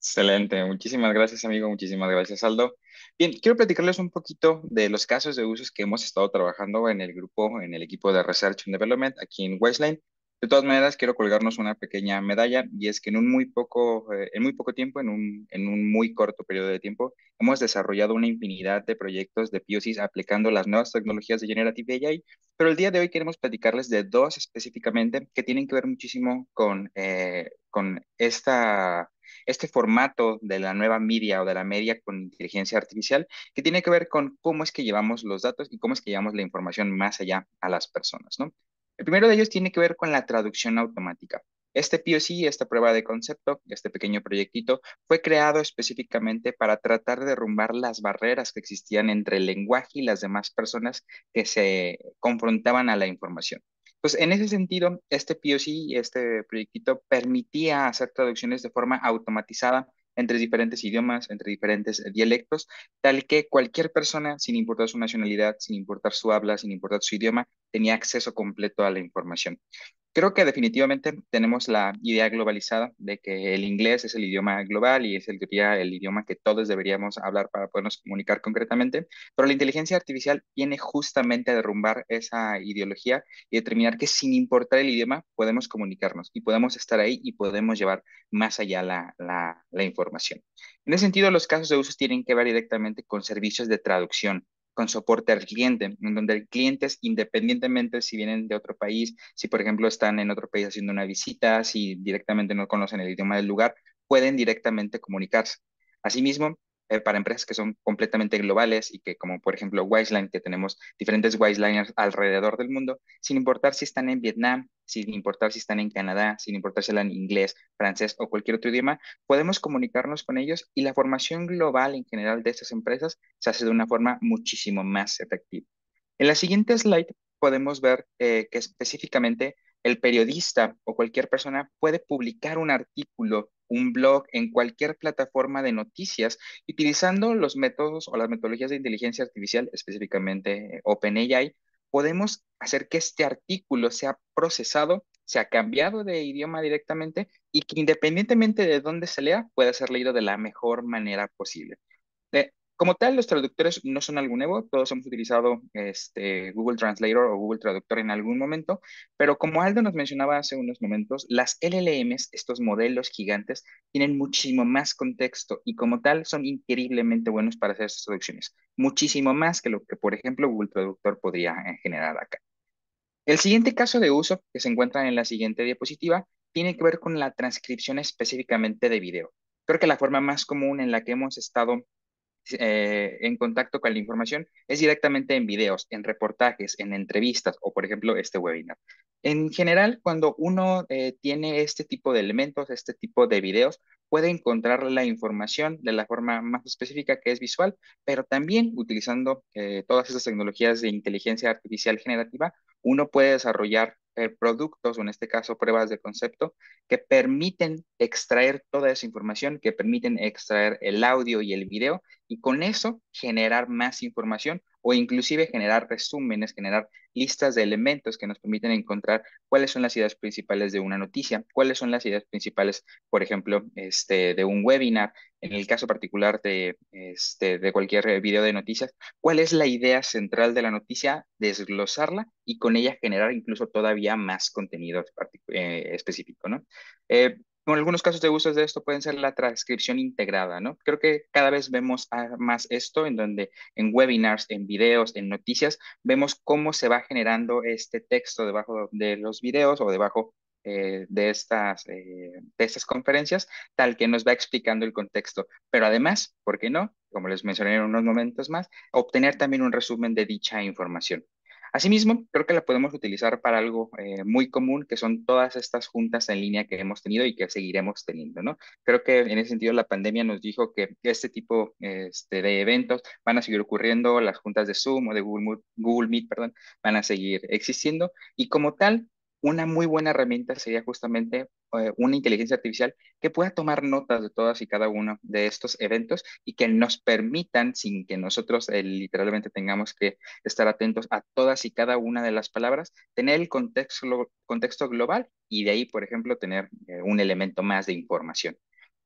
Excelente, muchísimas gracias amigo, muchísimas gracias Aldo. Bien, quiero platicarles un poquito de los casos de usos que hemos estado trabajando en el grupo, en el equipo de Research and Development aquí en Westline. De todas maneras, quiero colgarnos una pequeña medalla y es que en un muy poco, eh, en muy poco tiempo, en un, en un muy corto periodo de tiempo, hemos desarrollado una infinidad de proyectos de POCs aplicando las nuevas tecnologías de Generative AI, pero el día de hoy queremos platicarles de dos específicamente que tienen que ver muchísimo con, eh, con esta, este formato de la nueva media o de la media con inteligencia artificial, que tiene que ver con cómo es que llevamos los datos y cómo es que llevamos la información más allá a las personas, ¿no? El primero de ellos tiene que ver con la traducción automática. Este POC, esta prueba de concepto, este pequeño proyectito, fue creado específicamente para tratar de derrumbar las barreras que existían entre el lenguaje y las demás personas que se confrontaban a la información. Pues en ese sentido, este POC, este proyectito, permitía hacer traducciones de forma automatizada entre diferentes idiomas, entre diferentes eh, dialectos, tal que cualquier persona, sin importar su nacionalidad, sin importar su habla, sin importar su idioma, tenía acceso completo a la información. Creo que definitivamente tenemos la idea globalizada de que el inglés es el idioma global y es el, el idioma que todos deberíamos hablar para podernos comunicar concretamente, pero la inteligencia artificial viene justamente a derrumbar esa ideología y determinar que sin importar el idioma podemos comunicarnos y podemos estar ahí y podemos llevar más allá la, la información. En ese sentido, los casos de usos tienen que ver directamente con servicios de traducción con soporte al cliente, en donde el cliente, independientemente si vienen de otro país, si por ejemplo están en otro país haciendo una visita, si directamente no conocen el idioma del lugar, pueden directamente comunicarse. Asimismo, eh, para empresas que son completamente globales y que, como por ejemplo Wiseline, que tenemos diferentes Wiseliners alrededor del mundo, sin importar si están en Vietnam, sin importar si están en Canadá, sin importar si en inglés, francés o cualquier otro idioma, podemos comunicarnos con ellos y la formación global en general de estas empresas se hace de una forma muchísimo más efectiva. En la siguiente slide podemos ver eh, que específicamente el periodista o cualquier persona puede publicar un artículo, un blog en cualquier plataforma de noticias utilizando los métodos o las metodologías de inteligencia artificial, específicamente eh, OpenAI, podemos hacer que este artículo sea procesado, sea cambiado de idioma directamente y que independientemente de dónde se lea, pueda ser leído de la mejor manera posible. Como tal, los traductores no son algo nuevo, todos hemos utilizado este, Google Translator o Google Traductor en algún momento, pero como Aldo nos mencionaba hace unos momentos, las LLMs, estos modelos gigantes, tienen muchísimo más contexto y como tal son increíblemente buenos para hacer estas traducciones, muchísimo más que lo que, por ejemplo, Google Traductor podría eh, generar acá. El siguiente caso de uso que se encuentra en la siguiente diapositiva tiene que ver con la transcripción específicamente de video. Creo que la forma más común en la que hemos estado eh, en contacto con la información es directamente en videos, en reportajes, en entrevistas o, por ejemplo, este webinar. En general, cuando uno eh, tiene este tipo de elementos, este tipo de videos, puede encontrar la información de la forma más específica que es visual, pero también utilizando eh, todas esas tecnologías de inteligencia artificial generativa, uno puede desarrollar eh, productos, o en este caso pruebas de concepto, que permiten extraer toda esa información, que permiten extraer el audio y el video, y con eso generar más información o inclusive generar resúmenes, generar listas de elementos que nos permiten encontrar cuáles son las ideas principales de una noticia, cuáles son las ideas principales, por ejemplo, este, de un webinar, en el caso particular de, este, de cualquier video de noticias, cuál es la idea central de la noticia, desglosarla y con ella generar incluso todavía más contenido eh, específico, ¿no? Eh, algunos casos de uso de esto pueden ser la transcripción integrada, ¿no? Creo que cada vez vemos más esto en donde en webinars, en videos, en noticias, vemos cómo se va generando este texto debajo de los videos o debajo eh, de, estas, eh, de estas conferencias, tal que nos va explicando el contexto. Pero además, ¿por qué no? Como les mencioné en unos momentos más, obtener también un resumen de dicha información. Asimismo, creo que la podemos utilizar para algo eh, muy común, que son todas estas juntas en línea que hemos tenido y que seguiremos teniendo, ¿no? Creo que en ese sentido la pandemia nos dijo que este tipo este, de eventos van a seguir ocurriendo, las juntas de Zoom o de Google, Google Meet, perdón, van a seguir existiendo y como tal, una muy buena herramienta sería justamente eh, una inteligencia artificial que pueda tomar notas de todas y cada uno de estos eventos y que nos permitan, sin que nosotros eh, literalmente tengamos que estar atentos a todas y cada una de las palabras, tener el contexto, contexto global y de ahí, por ejemplo, tener eh, un elemento más de información.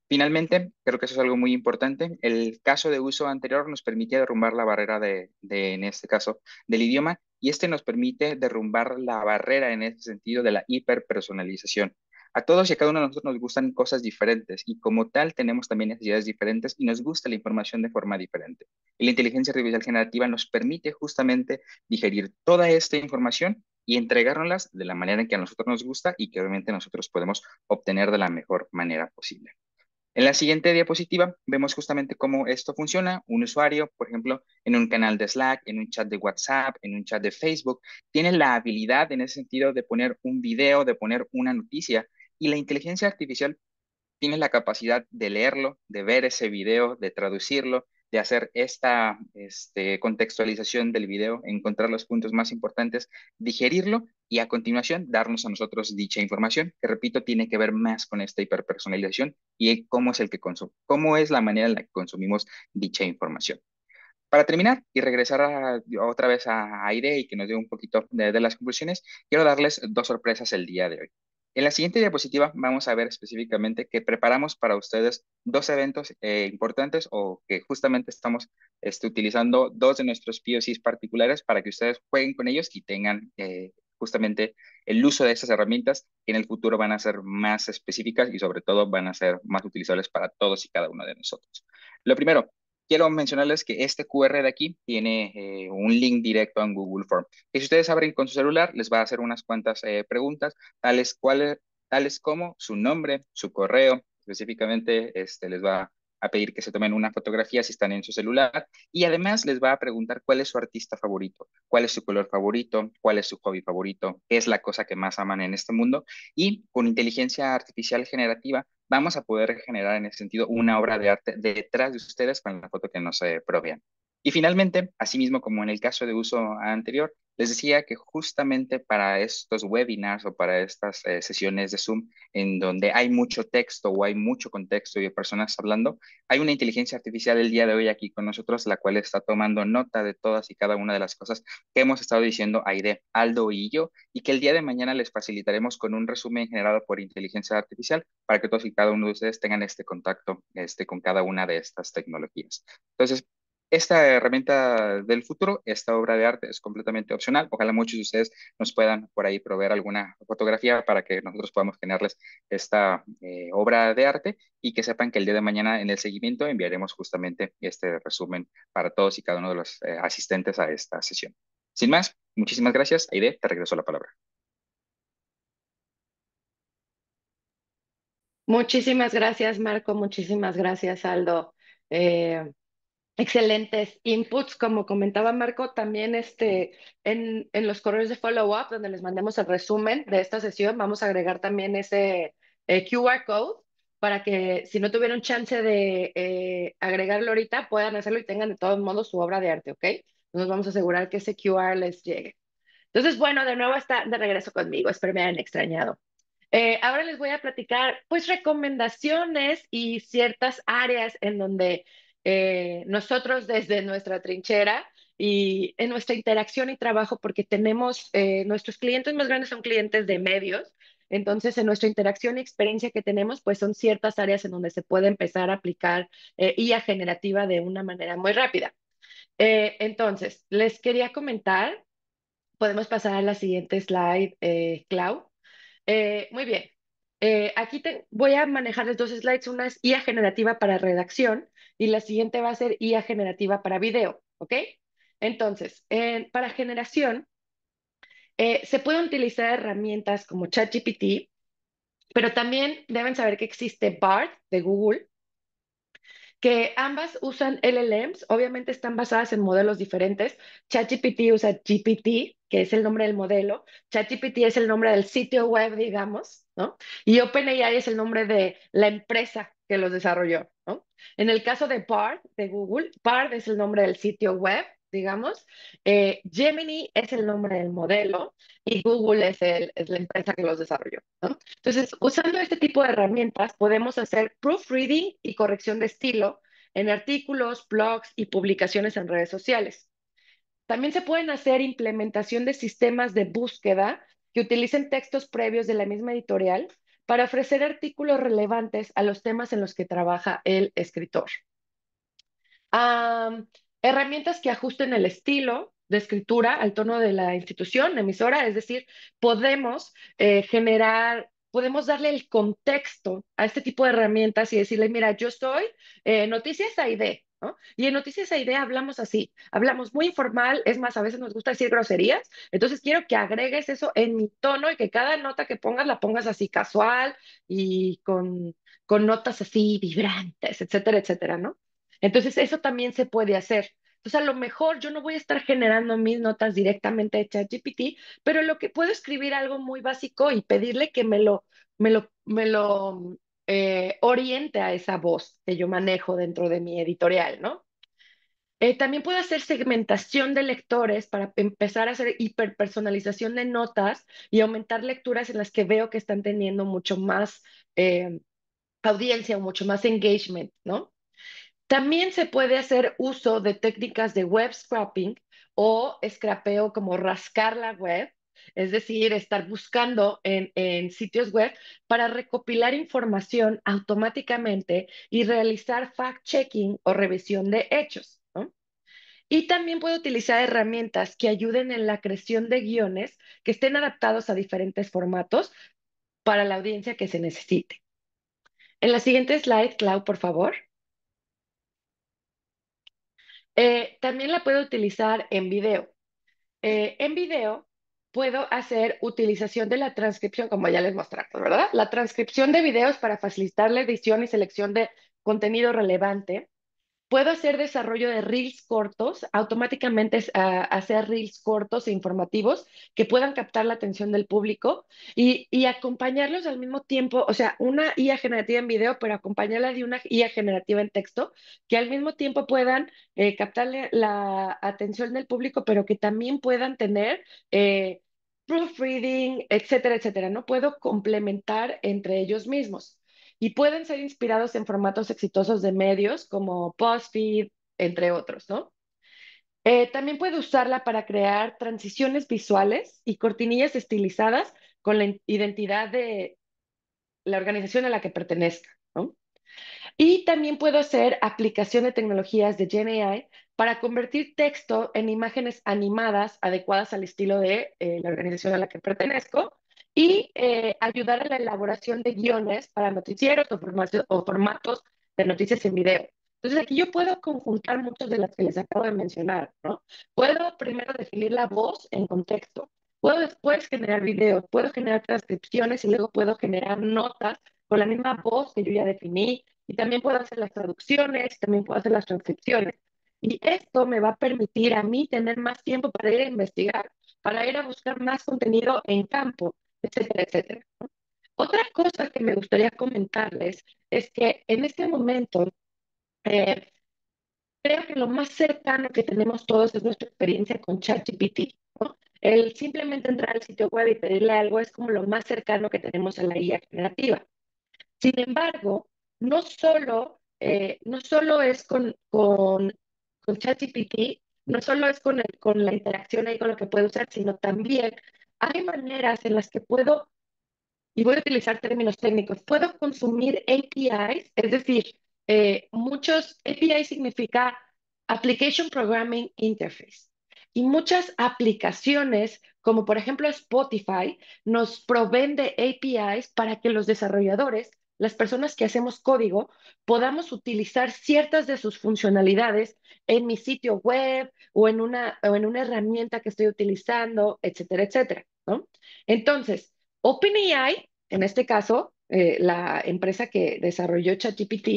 Finalmente, creo que eso es algo muy importante. El caso de uso anterior nos permitía derrumbar la barrera de, en este caso, del idioma y este nos permite derrumbar la barrera en ese sentido de la hiperpersonalización. A todos y a cada uno de nosotros nos gustan cosas diferentes y como tal tenemos también necesidades diferentes y nos gusta la información de forma diferente. la inteligencia artificial generativa nos permite justamente digerir toda esta información y entregárnosla de la manera en que a nosotros nos gusta y que obviamente nosotros podemos obtener de la mejor manera posible. En la siguiente diapositiva vemos justamente cómo esto funciona. Un usuario, por ejemplo, en un canal de Slack, en un chat de WhatsApp, en un chat de Facebook, tiene la habilidad en ese sentido de poner un video, de poner una noticia, y la inteligencia artificial tiene la capacidad de leerlo, de ver ese video, de traducirlo, de hacer esta este, contextualización del video, encontrar los puntos más importantes, digerirlo y a continuación darnos a nosotros dicha información, que repito, tiene que ver más con esta hiperpersonalización y cómo es, el que cómo es la manera en la que consumimos dicha información. Para terminar y regresar a, otra vez a Aire y que nos dé un poquito de, las conclusiones, quiero darles dos sorpresas el día de hoy. En la siguiente diapositiva vamos a ver específicamente que preparamos para ustedes dos eventos eh, importantes o que justamente estamos este, utilizando dos de nuestros POCs particulares para que ustedes jueguen con ellos y tengan eh, justamente el uso de estas herramientas que en el futuro van a ser más específicas y sobre todo van a ser más utilizables para todos y cada uno de nosotros. Lo primero, quiero mencionarles que este QR de aquí tiene eh, un link directo en Google Form. Y si ustedes abren con su celular, les va a hacer unas cuantas eh, preguntas, tales, tales como su nombre, su correo, específicamente este, les va a a pedir que se tomen una fotografía si están en su celular y además les va a preguntar cuál es su artista favorito, cuál es su color favorito, cuál es su hobby favorito, qué es la cosa que más aman en este mundo y con inteligencia artificial generativa vamos a poder generar en ese sentido una obra de arte detrás de ustedes con la foto que nos eh, provean. Y finalmente, asimismo como en el caso de uso anterior, les decía que justamente para estos webinars o para estas eh, sesiones de Zoom en donde hay mucho texto o hay mucho contexto y personas hablando, hay una inteligencia artificial el día de hoy aquí con nosotros, la cual está tomando nota de todas y cada una de las cosas que hemos estado diciendo Aide, Aldo y yo, y que el día de mañana les facilitaremos con un resumen generado por inteligencia artificial para que todos y cada uno de ustedes tengan este contacto este, con cada una de estas tecnologías. Entonces, esta herramienta del futuro, esta obra de arte es completamente opcional. Ojalá muchos de ustedes nos puedan por ahí proveer alguna fotografía para que nosotros podamos generarles esta eh, obra de arte y que sepan que el día de mañana en el seguimiento enviaremos justamente este resumen para todos y cada uno de los eh, asistentes a esta sesión. Sin más, muchísimas gracias. Aide, te regreso la palabra. Muchísimas gracias, Marco. Muchísimas gracias, Aldo. Eh, excelentes inputs, como comentaba Marco, también este, en, en los correos de follow-up, donde les mandemos el resumen de esta sesión, vamos a agregar también ese eh, QR code para que si no tuvieron chance de eh, agregarlo ahorita, puedan hacerlo y tengan de todos modos su obra de arte, ¿ok? Nos vamos a asegurar que ese QR les llegue. Entonces, bueno, de nuevo está de regreso conmigo, espero me hayan extrañado. Eh, ahora les voy a platicar, pues, recomendaciones y ciertas áreas en donde eh, nosotros desde nuestra trinchera y en nuestra interacción y trabajo, porque tenemos, eh, nuestros clientes más grandes son clientes de medios, entonces, en nuestra interacción y experiencia que tenemos, pues son ciertas áreas en donde se puede empezar a aplicar eh, IA generativa de una manera muy rápida. entonces, les quería comentar, podemos pasar a la siguiente slide, Clau. muy bien, eh, aquí voy a manejarles dos slides. Una es IA generativa para redacción y la siguiente va a ser IA generativa para video, ¿ok? Entonces, para generación, eh, se pueden utilizar herramientas como ChatGPT, pero también deben saber que existe BART de Google, que ambas usan LLMs, obviamente están basadas en modelos diferentes. ChatGPT usa GPT, que es el nombre del modelo. ChatGPT es el nombre del sitio web, digamos, ¿no? Y OpenAI es el nombre de la empresa que los desarrolló, ¿no? En el caso de Bard, de Google, Bard es el nombre del sitio web digamos. Eh, Gemini es el nombre del modelo y Google es, el, la empresa que los desarrolló. Entonces, usando este tipo de herramientas, podemos hacer proofreading y corrección de estilo en artículos, blogs y publicaciones en redes sociales. También se pueden hacer implementación de sistemas de búsqueda que utilicen textos previos de la misma editorial para ofrecer artículos relevantes a los temas en los que trabaja el escritor herramientas que ajusten el estilo de escritura al tono de la institución, emisora, es decir, podemos eh, generar podemos darle el contexto a este tipo de herramientas y decirle, mira, yo soy eh, Noticias AID, ¿no? Y en Noticias AID hablamos así, hablamos muy informal, es más, a veces nos gusta decir groserías, entonces quiero que agregues eso en mi tono y que cada nota que pongas la pongas así casual y con, con notas así vibrantes, etcétera, etcétera, ¿no? Entonces, eso también se puede hacer. Entonces, a lo mejor yo no voy a estar generando mis notas directamente de ChatGPT, pero lo que puedo escribir algo muy básico y pedirle que me lo, me lo, me lo eh, oriente a esa voz que yo manejo dentro de mi editorial, ¿no? Eh, también puedo hacer segmentación de lectores para empezar a hacer hiperpersonalización de notas y aumentar lecturas en las que veo que están teniendo mucho más eh, audiencia o mucho más engagement, ¿no? También se puede hacer uso de técnicas de web scrapping o scrapeo como rascar la web, es decir, estar buscando en, sitios web para recopilar información automáticamente y realizar fact-checking o revisión de hechos. Y también puede utilizar herramientas que ayuden en la creación de guiones que estén adaptados a diferentes formatos para la audiencia que se necesite. En la siguiente slide, Clau, por favor. Eh, también la puedo utilizar en video. Eh, en video puedo hacer utilización de la transcripción, como ya les mostramos, ¿verdad? La transcripción de videos para facilitar la edición y selección de contenido relevante. Puedo hacer desarrollo de reels cortos, automáticamente ah, hacer reels cortos e informativos que puedan captar la atención del público y, acompañarlos al mismo tiempo, o sea, una IA generativa en video, pero acompañarla de una IA generativa en texto, que al mismo tiempo puedan eh, captarle la atención del público, pero que también puedan tener... Eh, proofreading, etcétera, etcétera, ¿no? Puedo complementar entre ellos mismos y pueden ser inspirados en formatos exitosos de medios como Postfeed, entre otros, ¿no? Eh, también puedo usarla para crear transiciones visuales y cortinillas estilizadas con la identidad de la organización a la que pertenezca. ¿no? Y también puedo hacer aplicación de tecnologías de GenAI para convertir texto en imágenes animadas adecuadas al estilo de eh, la organización a la que pertenezco y eh, ayudar a la elaboración de guiones para noticieros o, o formatos de noticias en video. Entonces aquí yo puedo conjuntar muchas de las que les acabo de mencionar, ¿no? Puedo primero definir la voz en contexto, puedo después generar videos, puedo generar transcripciones y luego puedo generar notas con la misma voz que yo ya definí y también puedo hacer las traducciones, también puedo hacer las transcripciones. Y esto me va a permitir a mí tener más tiempo para ir a investigar, para ir a buscar más contenido en campo, etcétera, etcétera. Otra cosa que me gustaría comentarles es que en este momento eh, creo que lo más cercano que tenemos todos es nuestra experiencia con ChatGPT. ¿no? El simplemente entrar al sitio web y pedirle algo es como lo más cercano que tenemos a la guía generativa. Sin embargo, no solo, eh, no solo es con, con, con ChatGPT, no solo es con, con la interacción ahí con lo que puede usar, sino también hay maneras en las que puedo, y voy a utilizar términos técnicos, puedo consumir APIs, es decir, eh, muchos, API significa Application Programming Interface. Y muchas aplicaciones, como por ejemplo Spotify, nos proveen de APIs para que los desarrolladores las personas que hacemos código, podamos utilizar ciertas de sus funcionalidades en mi sitio web o en una, o en una herramienta que estoy utilizando, etcétera, etcétera. ¿no? Entonces, OpenAI, en este caso, eh, la empresa que desarrolló ChatGPT,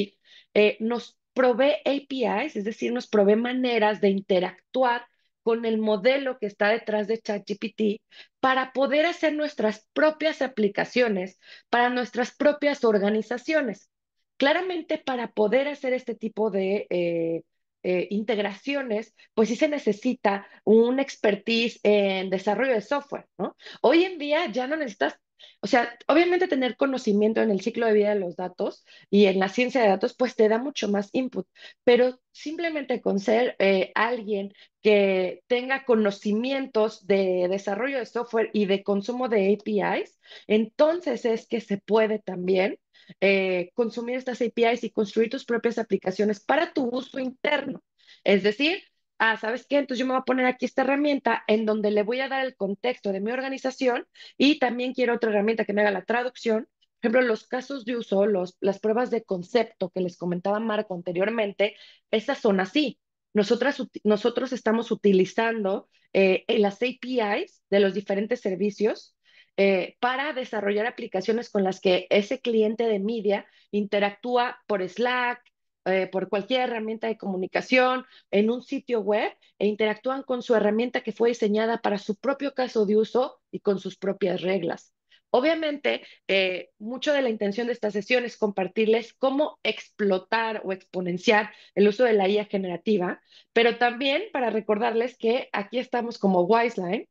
eh, nos provee APIs, es decir, nos provee maneras de interactuar con el modelo que está detrás de ChatGPT para poder hacer nuestras propias aplicaciones para nuestras propias organizaciones. Claramente para poder hacer este tipo de eh, eh, integraciones, pues sí se necesita un expertise en desarrollo de software, ¿no? Hoy en día ya no necesitas o sea, obviamente tener conocimiento en el ciclo de vida de los datos y en la ciencia de datos, pues te da mucho más input, pero simplemente con ser eh, alguien que tenga conocimientos de desarrollo de software y de consumo de APIs, entonces es que se puede también eh, consumir estas APIs y construir tus propias aplicaciones para tu uso interno. Es decir, ah, ¿sabes qué? Entonces yo me voy a poner aquí esta herramienta en donde le voy a dar el contexto de mi organización y también quiero otra herramienta que me haga la traducción. Por ejemplo, los casos de uso, los, las pruebas de concepto que les comentaba Marco anteriormente, esas son así. Nosotras, nosotros estamos utilizando eh, las APIs de los diferentes servicios eh, para desarrollar aplicaciones con las que ese cliente de media interactúa por Slack, eh, por cualquier herramienta de comunicación, en un sitio web e interactúan con su herramienta que fue diseñada para su propio caso de uso y con sus propias reglas. Obviamente, eh, mucho de la intención de esta sesión es compartirles cómo explotar o exponenciar el uso de la IA generativa, pero también para recordarles que aquí estamos como Wiseline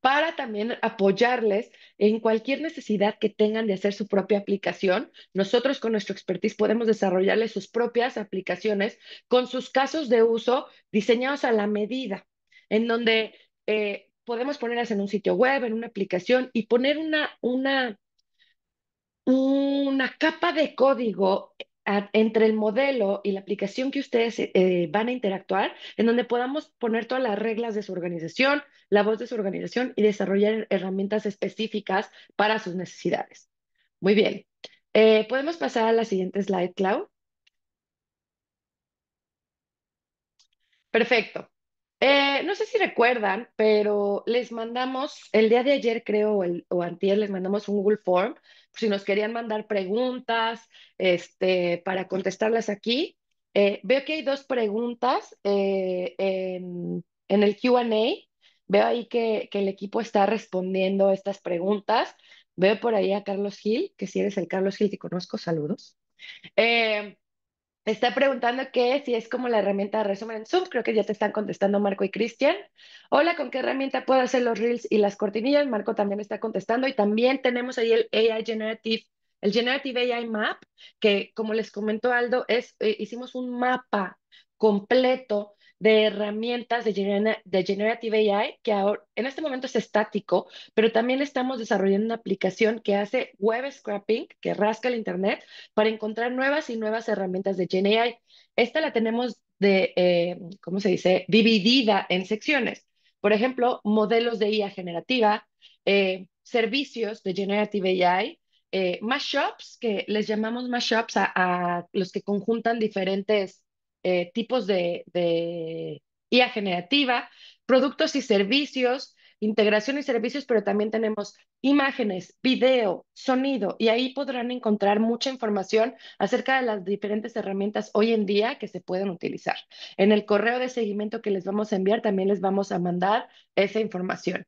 para también apoyarles en cualquier necesidad que tengan de hacer su propia aplicación. Nosotros con nuestro expertise podemos desarrollarles sus propias aplicaciones con sus casos de uso diseñados a la medida, en donde eh, podemos ponerlas en un sitio web, en una aplicación y poner una, una, una capa de código entre el modelo y la aplicación que ustedes eh, eh, van a interactuar, en donde podamos poner todas las reglas de su organización, la voz de su organización y desarrollar herramientas específicas para sus necesidades. Muy bien. Eh, ¿Podemos pasar a la siguiente slide, Clau? Perfecto. Eh, no sé si recuerdan, pero les mandamos el día de ayer, creo, o, el, les mandamos un Google Form, si nos querían mandar preguntas, este, para contestarlas aquí. Eh, veo que hay dos preguntas eh, en, el QA. Veo ahí que, el equipo está respondiendo estas preguntas. Veo por ahí a Carlos Gil, que si eres el Carlos Gil que conozco, saludos está preguntando es si es como la herramienta de resumen en Zoom, creo que ya te están contestando Marco y Cristian. Hola, ¿con qué herramienta puedo hacer los reels y las cortinillas? Marco también está contestando y también tenemos ahí el AI Generative, el Generative AI Map, que como les comentó Aldo, es, eh, hicimos un mapa completo de herramientas de, genera de Generative AI, que ahora, en este momento es estático, pero también estamos desarrollando una aplicación que hace web scrapping, que rasca el Internet, para encontrar nuevas y nuevas herramientas de Gen AI. Esta la tenemos de, em, ¿cómo se dice?, dividida en secciones. Por ejemplo, modelos de IA generativa, eh, servicios de Generative AI, eh, mashups, que les llamamos mashups shops a los que conjuntan diferentes eh, tipos de, de IA generativa, productos y servicios, integración y servicios, pero también tenemos imágenes, video, sonido, y ahí podrán encontrar mucha información acerca de las diferentes herramientas hoy en día que se pueden utilizar. En el correo de seguimiento que les vamos a enviar, también les vamos a mandar esa información.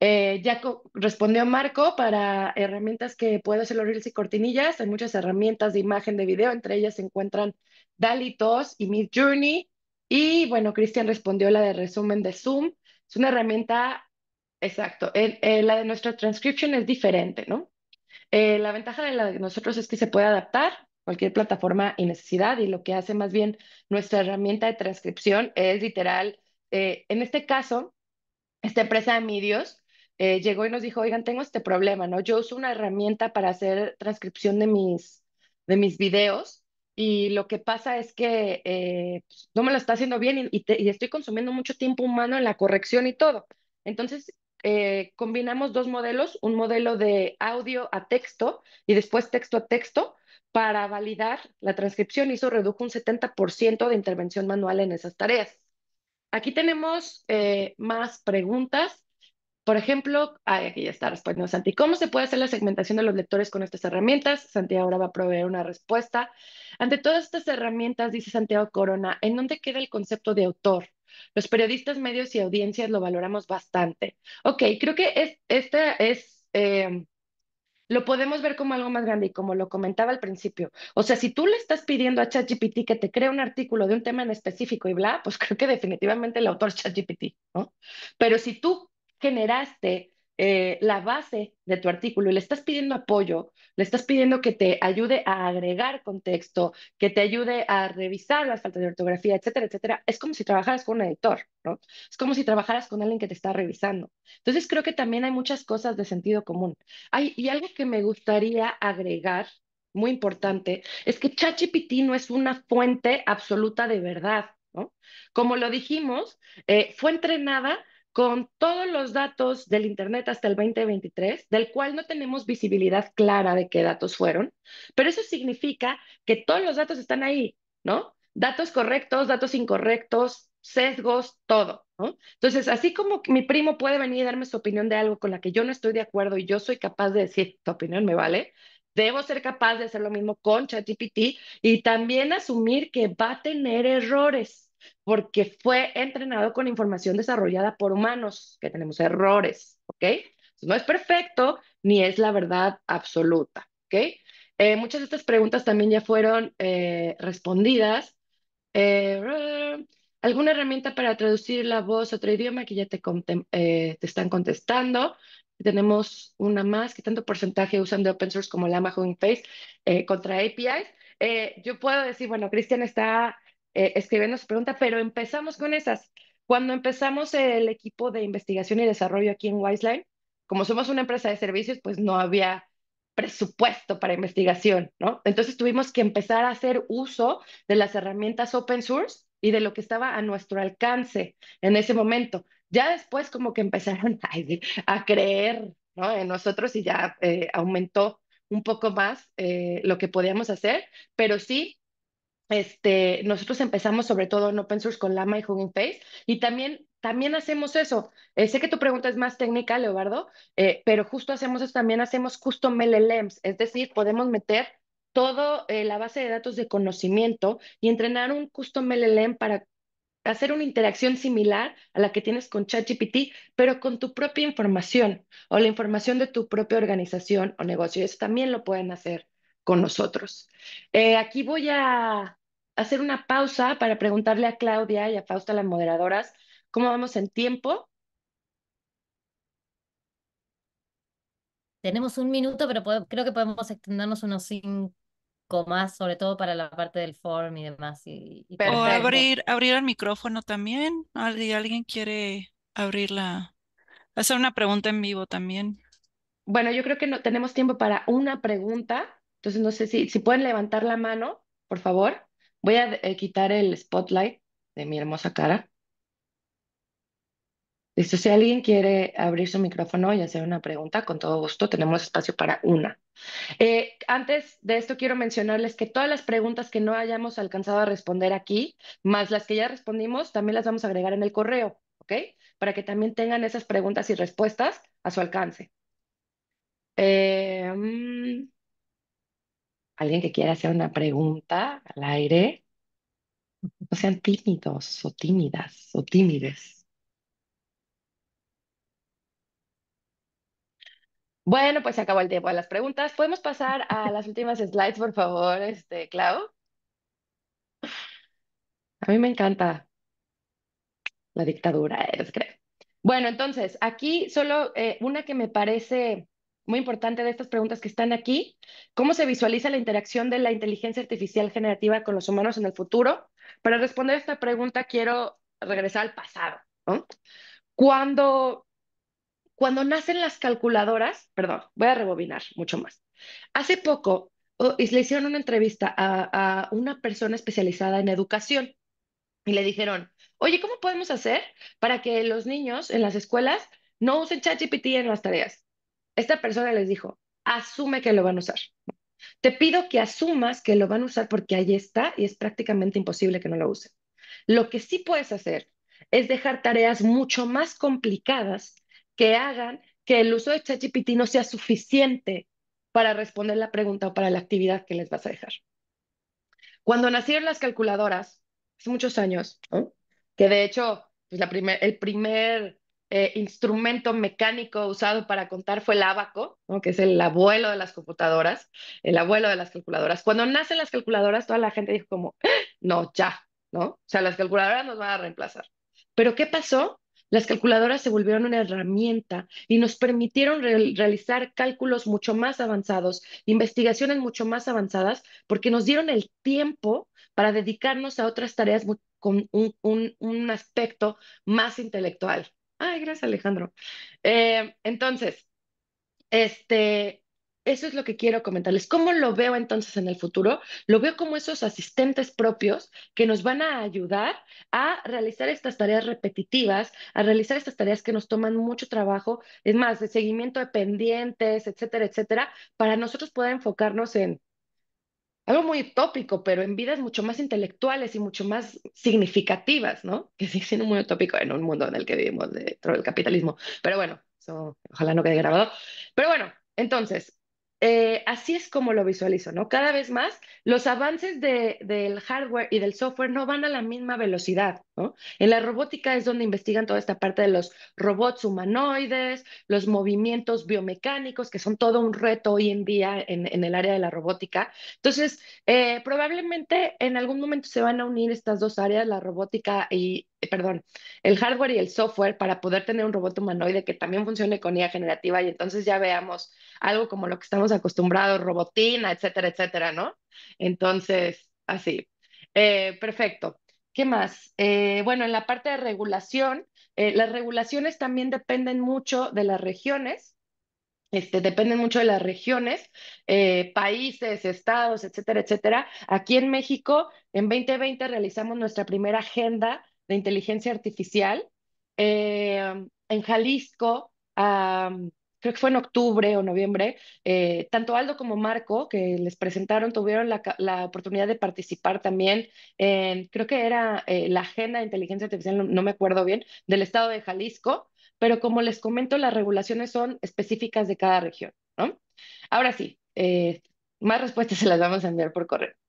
Eh, ya respondió Marco para herramientas que puedo hacer los reels y cortinillas. Hay muchas herramientas de imagen, de video. Entre ellas se encuentran Dalitos y Mid Journey. Y bueno, Cristian respondió la de resumen de Zoom. Es una herramienta, exacto. Eh, la de nuestra transcripción es diferente, ¿no? Eh, la ventaja de la de nosotros es que se puede adaptar cualquier plataforma y necesidad. Y lo que hace más bien nuestra herramienta de transcripción es literal. en este caso, esta empresa de medios eh, llegó y nos dijo, oigan, tengo este problema, ¿no? Yo uso una herramienta para hacer transcripción de mis, de mis videos y lo que pasa es que eh, pues, no me lo está haciendo bien y, estoy consumiendo mucho tiempo humano en la corrección y todo. Entonces, eh, combinamos dos modelos, un modelo de audio a texto y después texto a texto para validar la transcripción y eso redujo un 70% de intervención manual en esas tareas. Aquí tenemos más preguntas. Por ejemplo, ay, aquí ya está respondiendo Santi. ¿Cómo se puede hacer la segmentación de los lectores con estas herramientas? Santiago ahora va a proveer una respuesta. Ante todas estas herramientas, dice Santiago Corona, ¿en dónde queda el concepto de autor? Los periodistas, medios y audiencias lo valoramos bastante. Ok, creo que este es... Em, lo podemos ver como algo más grande y como lo comentaba al principio. O sea, si tú le estás pidiendo a ChatGPT que te cree un artículo de un tema en específico y bla, pues creo que definitivamente el autor es ChatGPT, ¿no? Pero si tú generaste eh, la base de tu artículo y le estás pidiendo apoyo, le estás pidiendo que te ayude a agregar contexto, que te ayude a revisar las faltas de ortografía, etcétera, etcétera, es como si trabajaras con un editor, ¿no? Es como si trabajaras con alguien que te está revisando. Entonces creo que también hay muchas cosas de sentido común. y algo que me gustaría agregar, muy importante, es que ChatGPT no es una fuente absoluta de verdad. ¿no? Como lo dijimos, eh, fue entrenada con todos los datos del Internet hasta el 2023, del cual no tenemos visibilidad clara de qué datos fueron, pero eso significa que todos los datos están ahí, ¿no? Datos correctos, datos incorrectos, sesgos, todo, ¿no? Entonces, así como mi primo puede venir y darme su opinión de algo con la que yo no estoy de acuerdo y yo soy capaz de decir, tu opinión me vale, debo ser capaz de hacer lo mismo con ChatGPT y también asumir que va a tener errores, porque fue entrenado con información desarrollada por humanos, que tenemos errores, ¿ok? No es perfecto ni es la verdad absoluta, ¿ok? Eh, muchas de estas preguntas también ya fueron eh, respondidas. Eh, ¿Alguna herramienta para traducir la voz a otro idioma que ya te, están contestando? Tenemos una más, ¿qué tanto porcentaje usan de open source como Lama Hugging Face contra APIs? yo puedo decir, bueno, Cristian está eh, escribiendo su pregunta, pero empezamos con esas. Cuando empezamos el equipo de investigación y desarrollo aquí en Wiseline, como somos una empresa de servicios, pues no había presupuesto para investigación, ¿no? Entonces tuvimos que empezar a hacer uso de las herramientas open source y de lo que estaba a nuestro alcance en ese momento. Ya después como que empezaron a, creer ¿no? en nosotros y ya eh, aumentó un poco más eh, lo que podíamos hacer, pero sí este, nosotros empezamos sobre todo en open source con Lama y Hugging Face y también, también hacemos eso. Eh, sé que tu pregunta es más técnica, Leobardo, eh, pero justo hacemos eso, también hacemos custom LLMs, es decir, podemos meter toda eh, la base de datos de conocimiento y entrenar un custom LLM para hacer una interacción similar a la que tienes con ChatGPT, pero con tu propia información o la información de tu propia organización o negocio. Eso también lo pueden hacer con nosotros. aquí voy a hacer una pausa para preguntarle a Claudia y a Fausta, las moderadoras, cómo vamos en tiempo. Tenemos un minuto, pero creo que podemos extendernos unos cinco más, sobre todo para la parte del form y demás. Y, abrir, abrir el micrófono también. ¿Alguien, quiere abrirla? hacer una pregunta en vivo también. Bueno, yo creo que no tenemos tiempo para una pregunta, entonces no sé si, si pueden levantar la mano, por favor. Voy a eh, quitar el spotlight de mi hermosa cara. Listo, si alguien quiere abrir su micrófono y hacer una pregunta, con todo gusto, tenemos espacio para una. Eh, antes de esto, quiero mencionarles que todas las preguntas que no hayamos alcanzado a responder aquí, más las que ya respondimos, también las vamos a agregar en el correo, ¿ok? Para que también tengan esas preguntas y respuestas a su alcance. Eh, mm, alguien que quiera hacer una pregunta al aire, no sean tímidos o tímidas o tímides. Bueno, pues se acabó el tiempo de las preguntas. ¿Podemos pasar a las últimas slides, por favor, este, Clau? A mí me encanta la dictadura, es creo. Bueno, entonces, aquí solo eh, una que me parece muy importante de estas preguntas que están aquí. ¿Cómo se visualiza la interacción de la inteligencia artificial generativa con los humanos en el futuro? Para responder a esta pregunta quiero regresar al pasado. Cuando, cuando nacen las calculadoras, perdón, voy a rebobinar mucho más. Hace poco le hicieron una entrevista a, a una persona especializada en educación y le dijeron, oye, ¿cómo podemos hacer para que los niños en las escuelas no usen ChatGPT en las tareas? Esta persona les dijo, asume que lo van a usar. Te pido que asumas que lo van a usar porque ahí está y es prácticamente imposible que no lo usen. Lo que sí puedes hacer es dejar tareas mucho más complicadas que hagan que el uso de ChatGPT no sea suficiente para responder la pregunta o para la actividad que les vas a dejar. Cuando nacieron las calculadoras, hace muchos años, que de hecho, pues, la el primer eh, instrumento mecánico usado para contar fue el abaco, que es el abuelo de las computadoras, el abuelo de las calculadoras. Cuando nacen las calculadoras, toda la gente dijo como, ah, no, ya, ¿no? O sea, las calculadoras nos van a reemplazar. Pero ¿qué pasó? Las calculadoras se volvieron una herramienta y nos permitieron realizar cálculos mucho más avanzados, investigaciones mucho más avanzadas, porque nos dieron el tiempo para dedicarnos a otras tareas con un aspecto más intelectual. Ay, gracias, Alejandro. Eh, entonces, este, eso es lo que quiero comentarles. ¿Cómo lo veo entonces en el futuro? Lo veo como esos asistentes propios que nos van a ayudar a realizar estas tareas repetitivas, a realizar estas tareas que nos toman mucho trabajo, es más, de seguimiento de pendientes, etcétera, etcétera, para nosotros poder enfocarnos en algo muy utópico, pero en vidas mucho más intelectuales y mucho más significativas, ¿no? Que sigue siendo muy utópico en un mundo en el que vivimos dentro del capitalismo. Pero bueno, eso, ojalá no quede grabado. Pero bueno, entonces, eh, así es como lo visualizo, ¿no? Cada vez más los avances del hardware y del software no van a la misma velocidad, ¿no? En la robótica es donde investigan toda esta parte de los robots humanoides, los movimientos biomecánicos, que son todo un reto hoy en día en, el área de la robótica. Entonces, eh, probablemente en algún momento se van a unir estas dos áreas, la robótica y, perdón, el hardware y el software para poder tener un robot humanoide que también funcione con IA generativa y entonces ya veamos algo como lo que estamos acostumbrados, robotina, etcétera, etcétera, ¿no? Entonces, así. Eh, perfecto. ¿Qué más? Eh, bueno, en la parte de regulación, eh, las regulaciones también dependen mucho de las regiones. Este, dependen mucho de las regiones, países, estados, etcétera, etcétera. Aquí en México, en 2020 realizamos nuestra primera agenda de inteligencia artificial. Eh, en Jalisco, creo que fue en octubre o noviembre, eh, tanto Aldo como Marco, que les presentaron, tuvieron la, oportunidad de participar también en, creo que era eh, la agenda de inteligencia artificial, no, me acuerdo bien, del estado de Jalisco, pero como les comento, las regulaciones son específicas de cada región, Ahora sí, más respuestas se las vamos a enviar por correo.